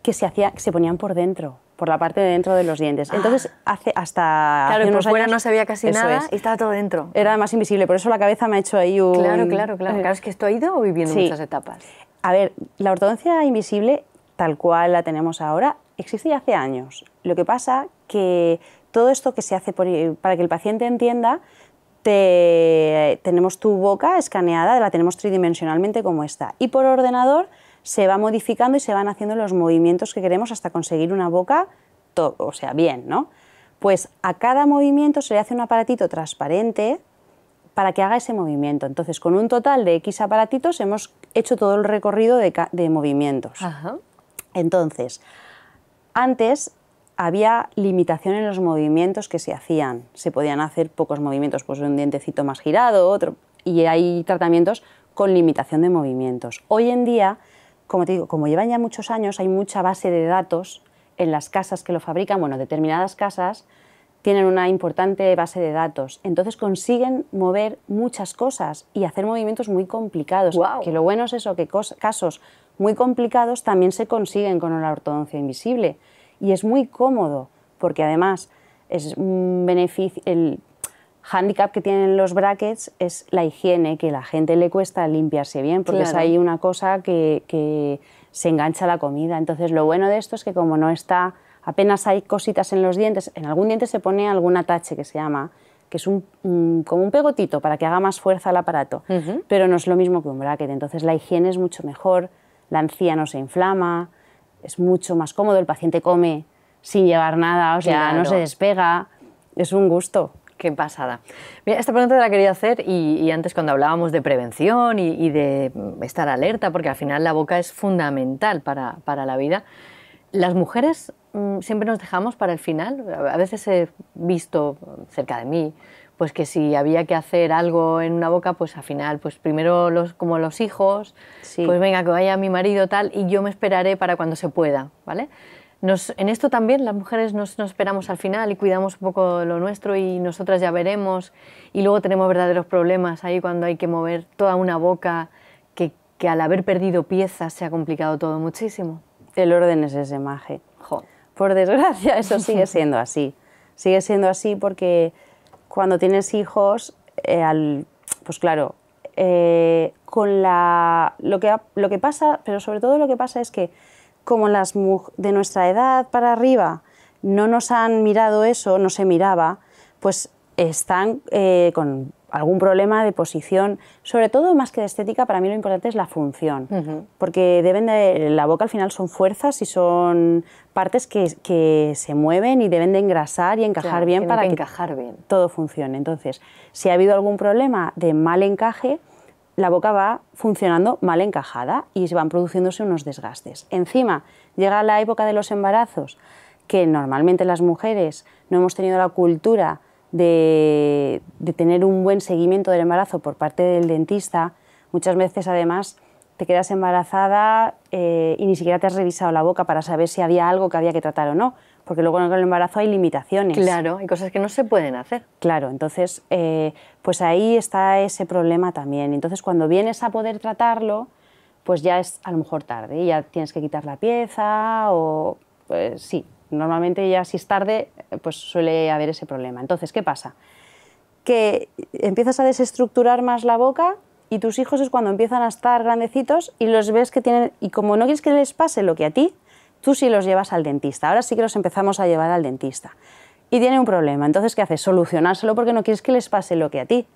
[SPEAKER 2] que se, hacía, se ponían por dentro por la parte de dentro de los dientes. Ah. Entonces, hace, hasta. Claro, por fuera no se veía casi nada y
[SPEAKER 1] estaba todo dentro.
[SPEAKER 2] Era más invisible, por eso la cabeza me ha hecho ahí un. Claro, claro, claro. Claro, es que esto ha ido viviendo muchas etapas. A ver, la ortodoncia invisible, tal cual la tenemos ahora, existe ya hace años. Lo que pasa que todo esto que se hace para que el paciente entienda, tenemos tu boca escaneada, la tenemos tridimensionalmente como está. Y por ordenador se va modificando y se van haciendo los movimientos que queremos hasta conseguir una boca, o sea, bien, ¿no? Pues a cada movimiento se le hace un aparatito transparente para que haga ese movimiento. Entonces, con un total de X aparatitos hemos hecho todo el recorrido de, movimientos. Entonces, antes había limitación en los movimientos que se hacían. Se podían hacer pocos movimientos, pues un dientecito más girado, otro, y hay tratamientos con limitación de movimientos. Hoy en día, como te digo, como llevan ya muchos años, hay mucha base de datos en las casas que lo fabrican, bueno, determinadas casas tienen una importante base de datos, entonces consiguen mover muchas cosas y hacer movimientos muy complicados, que lo bueno es eso, que casos muy complicados también se consiguen con una ortodoncia invisible, y es muy cómodo, porque además es un beneficio, el hándicap que tienen los brackets es la higiene, que a la gente le cuesta limpiarse bien, porque es ahí una cosa que, se engancha a la comida. Entonces lo bueno de esto es que como no está, apenas hay cositas en los dientes, en algún diente se pone algún atache que se llama, que es un, como un pegotito para que haga más fuerza al aparato, pero no es lo mismo que un bracket, entonces la higiene es mucho mejor, la encía no se inflama, es mucho más cómodo, el paciente come sin llevar nada, o sea, no se despega, es un gusto. Qué
[SPEAKER 1] pasada. esta pregunta te la quería hacer y, antes cuando hablábamos de prevención y, de estar alerta, porque al final la boca es fundamental para la vida. Las mujeres mm, siempre nos dejamos para el final. A veces he visto cerca de mí pues que si había que hacer algo en una boca, pues al final, pues primero los, como los hijos, pues venga, que vaya mi marido tal, y yo me esperaré para cuando se pueda, ¿vale? en esto también las mujeres nos, esperamos al final y cuidamos un poco lo nuestro y nosotras ya veremos y luego tenemos verdaderos problemas ahí cuando hay que mover toda una boca que,
[SPEAKER 2] al haber perdido piezas se ha complicado todo muchísimo. El orden es ese maje. Por desgracia eso sigue siendo así. Sigue siendo así porque cuando tienes hijos, eh, al, pues claro, eh, con la, lo, que, lo que pasa, pero sobre todo lo que pasa es que como las de nuestra edad para arriba no nos han mirado eso, no se miraba, pues están eh, con algún problema de posición, sobre todo más que de estética, para mí lo importante es la función, porque deben de, la boca al final son fuerzas y son partes que, se mueven y deben de engrasar y encajar bien para que, encajar bien. todo funcione. Entonces, si ha habido algún problema de mal encaje, la boca va funcionando mal encajada y se van produciéndose unos desgastes. Encima, llega la época de los embarazos, que normalmente las mujeres no hemos tenido la cultura de, tener un buen seguimiento del embarazo por parte del dentista, muchas veces además te quedas embarazada eh, y ni siquiera te has revisado la boca para saber si había algo que había que tratar o no, porque luego con el embarazo hay limitaciones. Claro, hay cosas que no se pueden hacer. Claro, entonces eh, pues ahí está ese problema también. Entonces cuando vienes a poder tratarlo, pues ya es a lo mejor tarde, ya tienes que quitar la pieza o pues sí, Normalmente ya si es tarde, pues suele haber ese problema. Entonces, ¿qué pasa? Que empiezas a desestructurar más la boca y tus hijos es cuando empiezan a estar grandecitos y los ves que tienen... Y como no quieres que les pase lo que a ti, tú sí los llevas al dentista. Ahora sí que los empezamos a llevar al dentista. Y tiene un problema. Entonces, ¿qué haces? Solucionárselo porque no quieres que les pase lo que a ti.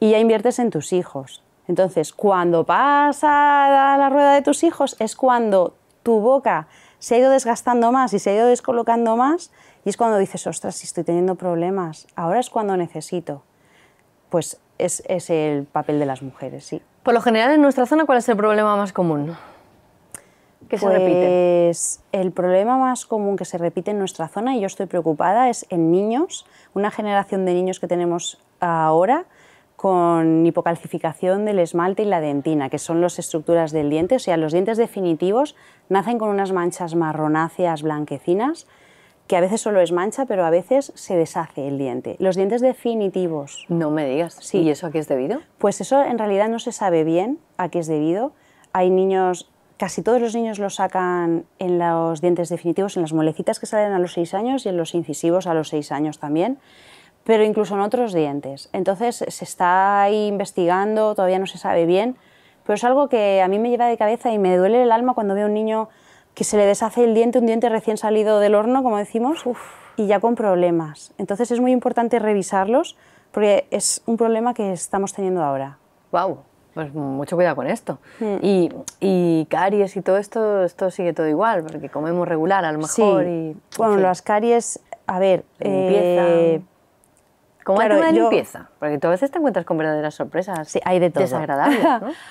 [SPEAKER 2] Y ya inviertes en tus hijos. Entonces, cuando pasa la rueda de tus hijos es cuando tu boca se ha ido desgastando más y se ha ido descolocando más y es cuando dices, ostras, si estoy teniendo problemas, ahora es cuando necesito. Pues es, es el papel de las mujeres, sí.
[SPEAKER 1] Por lo general, en nuestra zona, ¿cuál es el problema más común? Que se repite.
[SPEAKER 2] Pues el problema más común que se repite en nuestra zona, y yo estoy preocupada, es en niños, una generación de niños que tenemos ahora con hipocalcificación del esmalte y la dentina, que son las estructuras del diente. O sea, los dientes definitivos nacen con unas manchas marronáceas blanquecinas, que a veces solo es mancha, pero a veces se deshace el diente. Los dientes definitivos. No me digas. ¿Y eso a qué es debido? Pues eso en realidad no se sabe bien a qué es debido. Hay niños, casi todos los niños lo sacan en los dientes definitivos, en las molecitas que salen a los 6 años y en los incisivos a los 6 años también pero incluso en otros dientes. Entonces se está investigando, todavía no se sabe bien, pero es algo que a mí me lleva de cabeza y me duele el alma cuando veo a un niño que se le deshace el diente, un diente recién salido del horno, como decimos, y ya con problemas. Entonces es muy importante revisarlos porque es un problema que estamos teniendo ahora. Wow. Pues mucho cuidado con esto.
[SPEAKER 1] Mm. Y, caries y todo esto, esto sigue todo igual, porque comemos regular a lo mejor. Y, bueno, las caries, a ver, eh, ¿Cómo claro, limpieza? Porque tú a veces te encuentras con verdaderas sorpresas. Sí, hay de todo. Desagradables, ¿no?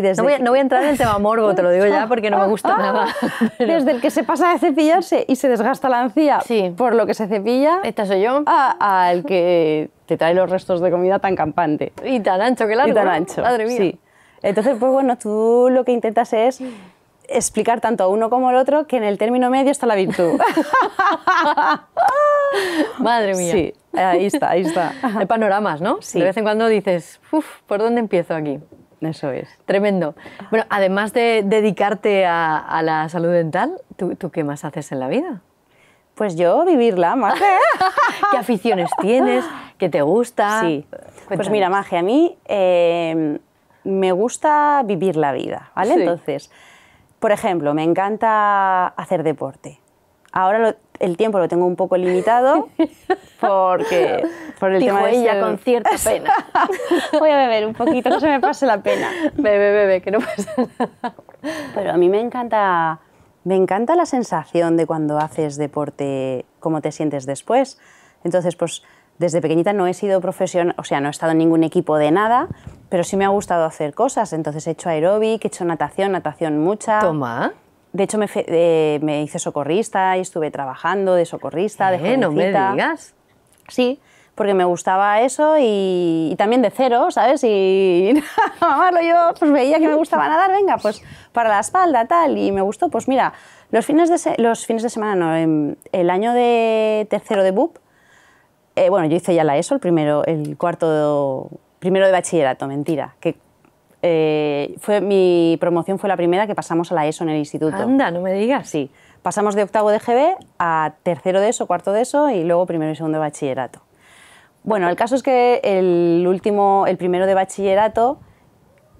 [SPEAKER 1] desde no, voy a, entrar en el tema morbo, te lo digo ya porque no me gusta nada.
[SPEAKER 2] Desde el que se pasa de cepillarse y se desgasta la encía sí. por lo que se cepilla. Esta soy yo. Al que te trae los restos de comida tan campante. Y tan ancho que largo. Y tan ancho. Madre mía. Sí. Entonces, pues bueno, tú lo que intentas es explicar tanto a uno como al otro que en el término medio está la virtud. Madre mía. Sí. Eh, ahí está, ahí está.
[SPEAKER 1] Hay panoramas, ¿no? Sí. De vez en cuando dices, uff, ¿por dónde empiezo aquí? Eso es. Tremendo. Bueno, además de dedicarte a, la salud dental, ¿tú, qué más haces en la
[SPEAKER 2] vida? Pues yo vivirla, Magia. ¿Qué aficiones tienes? ¿Qué te gusta? Sí. Pues mira, Magia, a mí em, me gusta vivir la vida, ¿vale? Entonces, por ejemplo, me encanta hacer deporte. Ahora lo, el tiempo lo tengo un poco limitado porque por el tema de ella con cierta pena. Voy a beber un poquito, que se me pase la pena. Bebe, bebe, que no pasa nada. Pero a mí me encanta, me encanta la sensación de cuando haces deporte, cómo te sientes después. Entonces, pues desde pequeñita no he sido profesión, o sea, no he estado en ningún equipo de nada, pero sí me ha gustado hacer cosas. Entonces he hecho aeróbic, he hecho natación, natación mucha. Toma de hecho, eh, me, hice socorrista y estuve trabajando de socorrista, eh, de no me digas. Sí, porque me gustaba eso y, también de cero, ¿sabes? Y ah, mamá yo pues veía que me gustaba nadar, venga, pues para la espalda, tal, y me gustó. Pues mira, los fines de, los fines de semana, em, el año de tercero de BUP, eh, bueno, yo hice ya la ESO, el primero, el cuarto, primero de bachillerato, mentira, que eh, fue, mi promoción fue la primera que pasamos a la ESO en el instituto. Anda, no me digas. Sí, pasamos de octavo de GB a tercero de ESO, cuarto de ESO y luego primero y segundo de bachillerato. Bueno, el caso es que el último, el primero de bachillerato,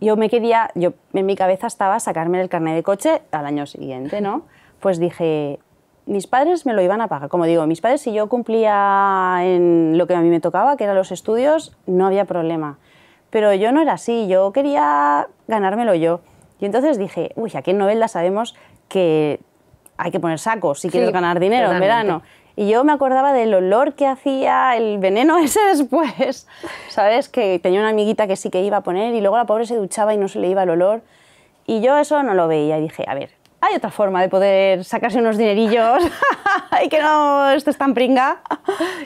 [SPEAKER 2] yo me quería, yo en mi cabeza estaba sacarme el carnet de coche al año siguiente, ¿no? Pues dije, mis padres me lo iban a pagar. Como digo, mis padres si yo cumplía en lo que a mí me tocaba, que eran los estudios, no había problema. Pero yo no era así, yo quería ganármelo yo. Y entonces dije, uy, aquí en novela sabemos que hay que poner sacos si quieres ganar dinero en verano. Y yo me acordaba del olor que hacía el veneno ese después, ¿sabes? Que tenía una amiguita que sí que iba a poner y luego la pobre se duchaba y no se le iba el olor. Y yo eso no lo veía y dije, a ver, hay otra forma de poder sacarse unos dinerillos y que no estés tan pringa.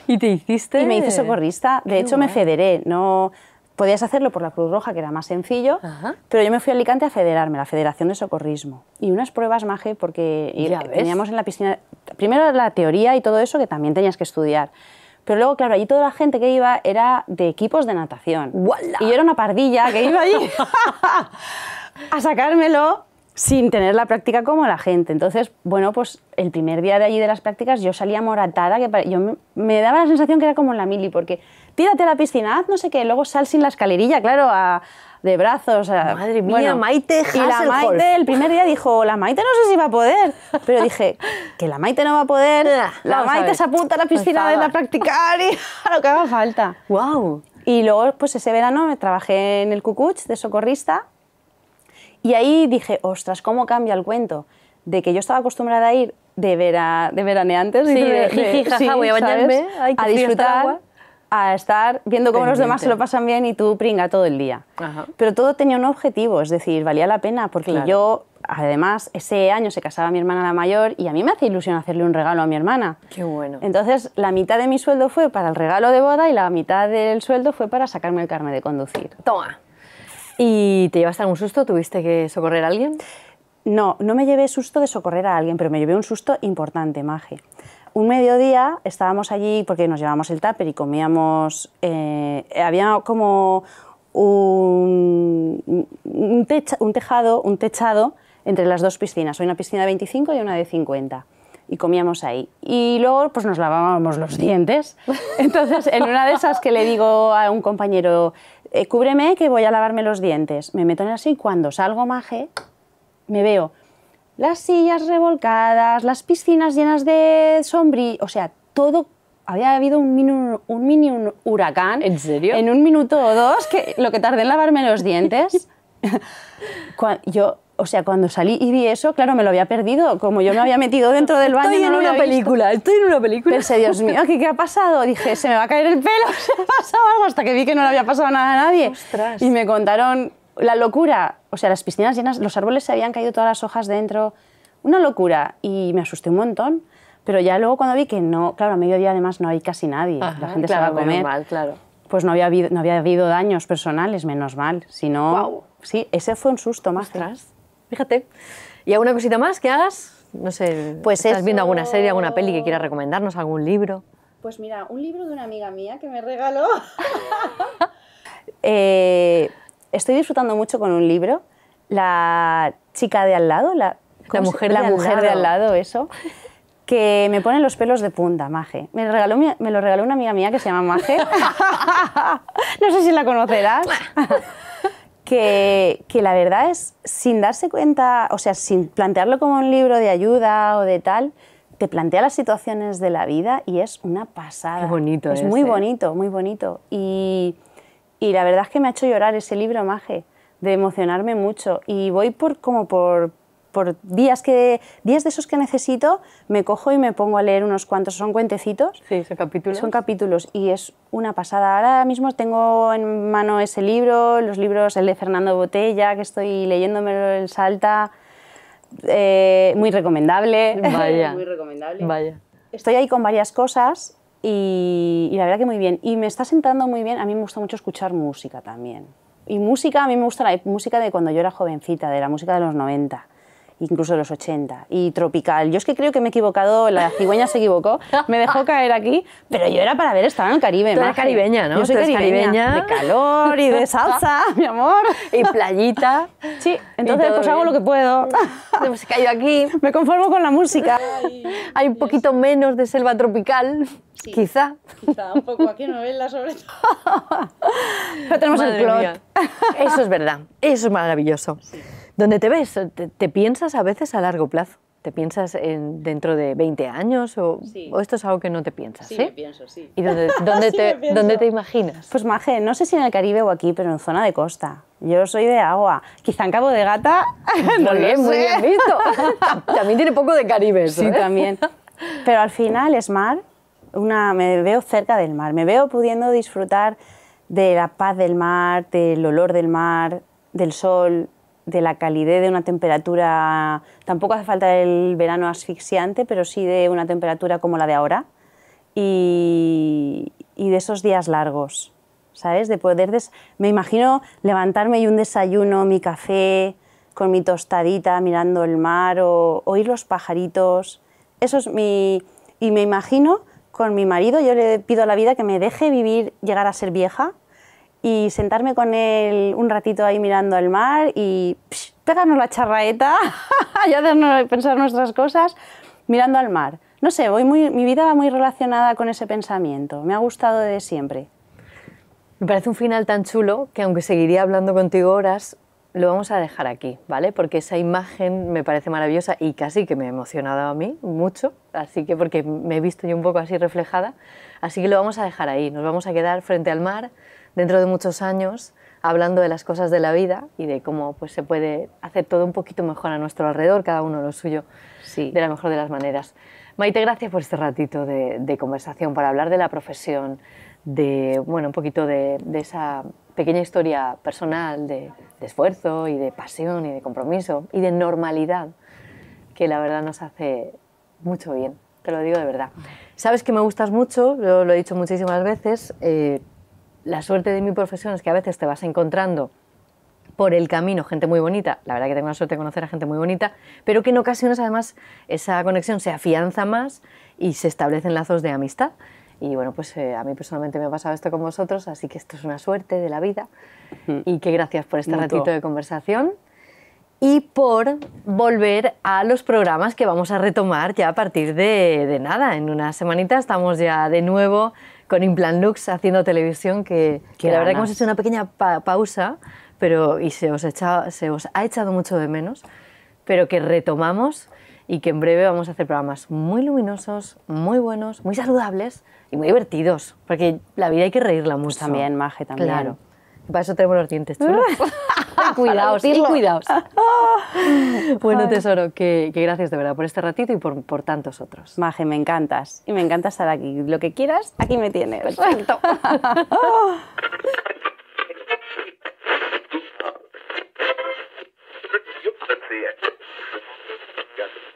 [SPEAKER 2] Y te hiciste. Y me hice socorrista. De hecho, me federé. No, Podías hacerlo por la Cruz Roja, que era más sencillo, pero yo me fui a Alicante a federarme, la Federación de Socorrismo. Y unas pruebas maje, porque teníamos en la piscina, primero la teoría y todo eso, que también tenías que estudiar. Pero luego, claro, allí toda la gente que iba era de equipos de natación. Y yo era una pardilla que iba allí a sacármelo sin tener la práctica como la gente. Entonces, bueno, pues el primer día de allí de las prácticas yo salía moratada, que yo me, daba la sensación que era como en la mili, porque tírate a la piscina, haz no sé qué, luego sal sin la escalerilla, claro, de brazos. Madre mía, bueno, Maite Y la Maite el primer día dijo, la Maite no sé si va a poder. Pero dije, que la Maite no va a poder, la, Maite se apunta a la piscina de la practicar y a lo que haga falta. wow Y luego, pues ese verano trabajé en el Cucuch de socorrista y ahí dije, ostras, ¿cómo cambia el cuento? De que yo estaba acostumbrada a ir de, vera, de veraneantes, sí, sí, voy a bañarme, a disfrutar a estar viendo cómo los demás se lo pasan bien y tú pringa todo el día. Pero todo tenía un objetivo, es decir, valía la pena, porque yo, además, ese año se casaba mi hermana la mayor y a mí me hace ilusión hacerle un regalo a mi hermana. Qué bueno. Entonces, la mitad de mi sueldo fue para el regalo de boda y la mitad del sueldo fue para sacarme el carnet de conducir. Toma. ¿Y te llevaste algún susto? ¿Tuviste que socorrer a alguien? No, no me llevé susto de socorrer a alguien, pero me llevé un susto importante, Maje un mediodía estábamos allí porque nos llevábamos el tupper y comíamos. Eh, había como un, tejado, techado entre las dos piscinas. Hay una piscina de 25 y una de 50 y comíamos ahí. Y luego pues nos lavábamos los dientes. Entonces, en una de esas que le digo a un compañero, eh, cúbreme que voy a lavarme los dientes. Me meto en así y cuando salgo maje, me veo las sillas revolcadas, las piscinas llenas de sombrío, o sea, todo había habido un mini, un mini huracán. ¿En serio? En un minuto o dos, que lo que tardé en lavarme los dientes. yo, o sea, cuando salí y vi eso, claro, me lo había perdido. Como yo me había metido dentro del baño. Estoy en una película, estoy en una película. Pensé, Dios mío, ¿qué, ¿qué, ha pasado? Dije, se me va a caer el pelo, se ha pasado algo, hasta que vi que no le había pasado nada a nadie. Ostras. Y me contaron la locura. O sea, las piscinas llenas, los árboles se habían caído todas las hojas dentro. Una locura. Y me asusté un montón. Pero ya luego cuando vi que no, claro, a mediodía además no hay casi nadie. la gente se va a comer. claro. Pues no había, habido, no había habido daños personales, menos mal. Si no, sí, ese fue un susto más. Fíjate. ¿Y alguna cosita más que hagas? No sé, pues ¿estás viendo alguna
[SPEAKER 1] serie, alguna peli que quieras
[SPEAKER 2] recomendarnos, algún libro? Pues mira, un libro de una amiga mía que me regaló. eh, estoy disfrutando mucho con un libro, La chica de al lado, la, mujer, la de, mujer al de al lado, eso, que me pone los pelos de punta, Maje. Me, regaló, me lo regaló una amiga mía que se llama Maje. no sé si la conocerás. Que, que, la verdad es, sin darse cuenta, o sea, sin plantearlo como un libro de ayuda o de tal, te plantea las situaciones de la vida y es una pasada. bonito. Es muy ¿eh? bonito, muy bonito. Y y la verdad es que me ha hecho llorar ese libro, Maje, de emocionarme mucho. Y voy por como por, días, que, días de esos que necesito, me cojo y me pongo a leer unos cuantos. Son cuentecitos. Sí, son capítulos. Son capítulos y es una pasada. Ahora mismo tengo en mano ese libro, los libros, el de Fernando Botella, que estoy leyéndome en Salta. Eh, muy recomendable. Vaya. muy recomendable. Vaya. Estoy ahí con varias cosas y, la verdad que muy bien. Y me está sentando muy bien, a mí me gusta mucho escuchar música también. Y música, a mí me gusta la música de cuando yo era jovencita, de la música de los 90 incluso los 80, y tropical. Yo es que creo que me he equivocado, la cigüeña se equivocó, me dejó caer aquí, pero yo era para ver, estaba en el Caribe. Tú caribeña, ¿no? Yo soy caribeña, De calor y de salsa, mi amor. Y playita. Sí, entonces pues hago lo que puedo. Hemos pues, caído aquí. Me conformo con la música. Hay un
[SPEAKER 1] poquito menos de selva tropical. quizá.
[SPEAKER 2] Quizá, un poco aquí la sobre todo. Pero tenemos el plot. Eso es verdad,
[SPEAKER 1] eso es maravilloso donde te ves, te, piensas a veces a largo plazo. ¿Te piensas en, dentro de 20
[SPEAKER 2] años o, esto es algo que no te piensas? Sí,
[SPEAKER 1] pienso, sí. ¿Y dónde, te,
[SPEAKER 2] imaginas? Pues Maje, no sé si en el Caribe o aquí, pero en zona de costa. Yo soy de agua. Quizá en Cabo de Gata. muy bien, muy visto. también tiene poco de Caribe. sí, ¿eh? también. Pero al final es mar. Una, me veo cerca del mar. Me veo pudiendo disfrutar de la paz del mar, del olor del mar, del sol, de la calidez de una temperatura, tampoco hace falta el verano asfixiante, pero sí de una temperatura como la de ahora y, de esos días largos, ¿sabes? De poder, me imagino levantarme y un desayuno, mi café, con mi tostadita mirando el mar o oír los pajaritos. Eso es mi... Y me imagino con mi marido, yo le pido a la vida que me deje vivir, llegar a ser vieja y sentarme con él un ratito ahí mirando al mar y psh, pegarnos la charraeta y hacernos pensar nuestras cosas mirando al mar. No sé, voy muy, mi vida va muy relacionada con ese pensamiento, me ha gustado de siempre.
[SPEAKER 1] Me parece un final tan chulo que aunque seguiría hablando contigo horas, lo vamos a dejar aquí, ¿vale? Porque esa imagen me parece maravillosa y casi que me ha emocionado a mí mucho, así que porque me he visto yo un poco así reflejada. Así que lo vamos a dejar ahí, nos vamos a quedar frente al mar dentro de muchos años hablando de las cosas de la vida y de cómo pues, se puede hacer todo un poquito mejor a nuestro alrededor, cada uno lo suyo, de la mejor de las maneras. Maite, gracias por este ratito de, conversación, para hablar de la profesión, de bueno, un poquito de, esa pequeña historia personal de, esfuerzo y de pasión y de compromiso y de normalidad, que la verdad nos hace mucho bien, te lo digo de verdad. Sabes que me gustas mucho, lo he dicho muchísimas veces. Eh, la suerte de mi profesión es que a veces te vas encontrando por el camino gente muy bonita, la verdad que tengo la suerte de conocer a gente muy bonita, pero que en ocasiones además esa conexión se afianza más y se establecen lazos de amistad. Y bueno, pues eh, a mí personalmente me ha pasado esto con vosotros, así que esto es una suerte de la vida. Mm. Y que gracias por este ratito de conversación y por volver a los programas que vamos a retomar ya a partir de, nada. En una semanita estamos ya de nuevo con Implant Lux haciendo televisión, que, la verdad que hemos hecho una pequeña pausa pero, y se os, ha echado mucho de menos, pero que retomamos y que en breve vamos a hacer programas muy luminosos, muy buenos, muy saludables y muy divertidos, porque la vida hay que reírla mucho. Pues también, Maje, también. Claro. Para eso tenemos los dientes chulos. cuidaos, y cuidaos. bueno,
[SPEAKER 2] tesoro, que, gracias de verdad por este ratito y por, tantos otros. Maje, me encantas. Y me encanta estar aquí. Lo que quieras, aquí me tienes. Perfecto.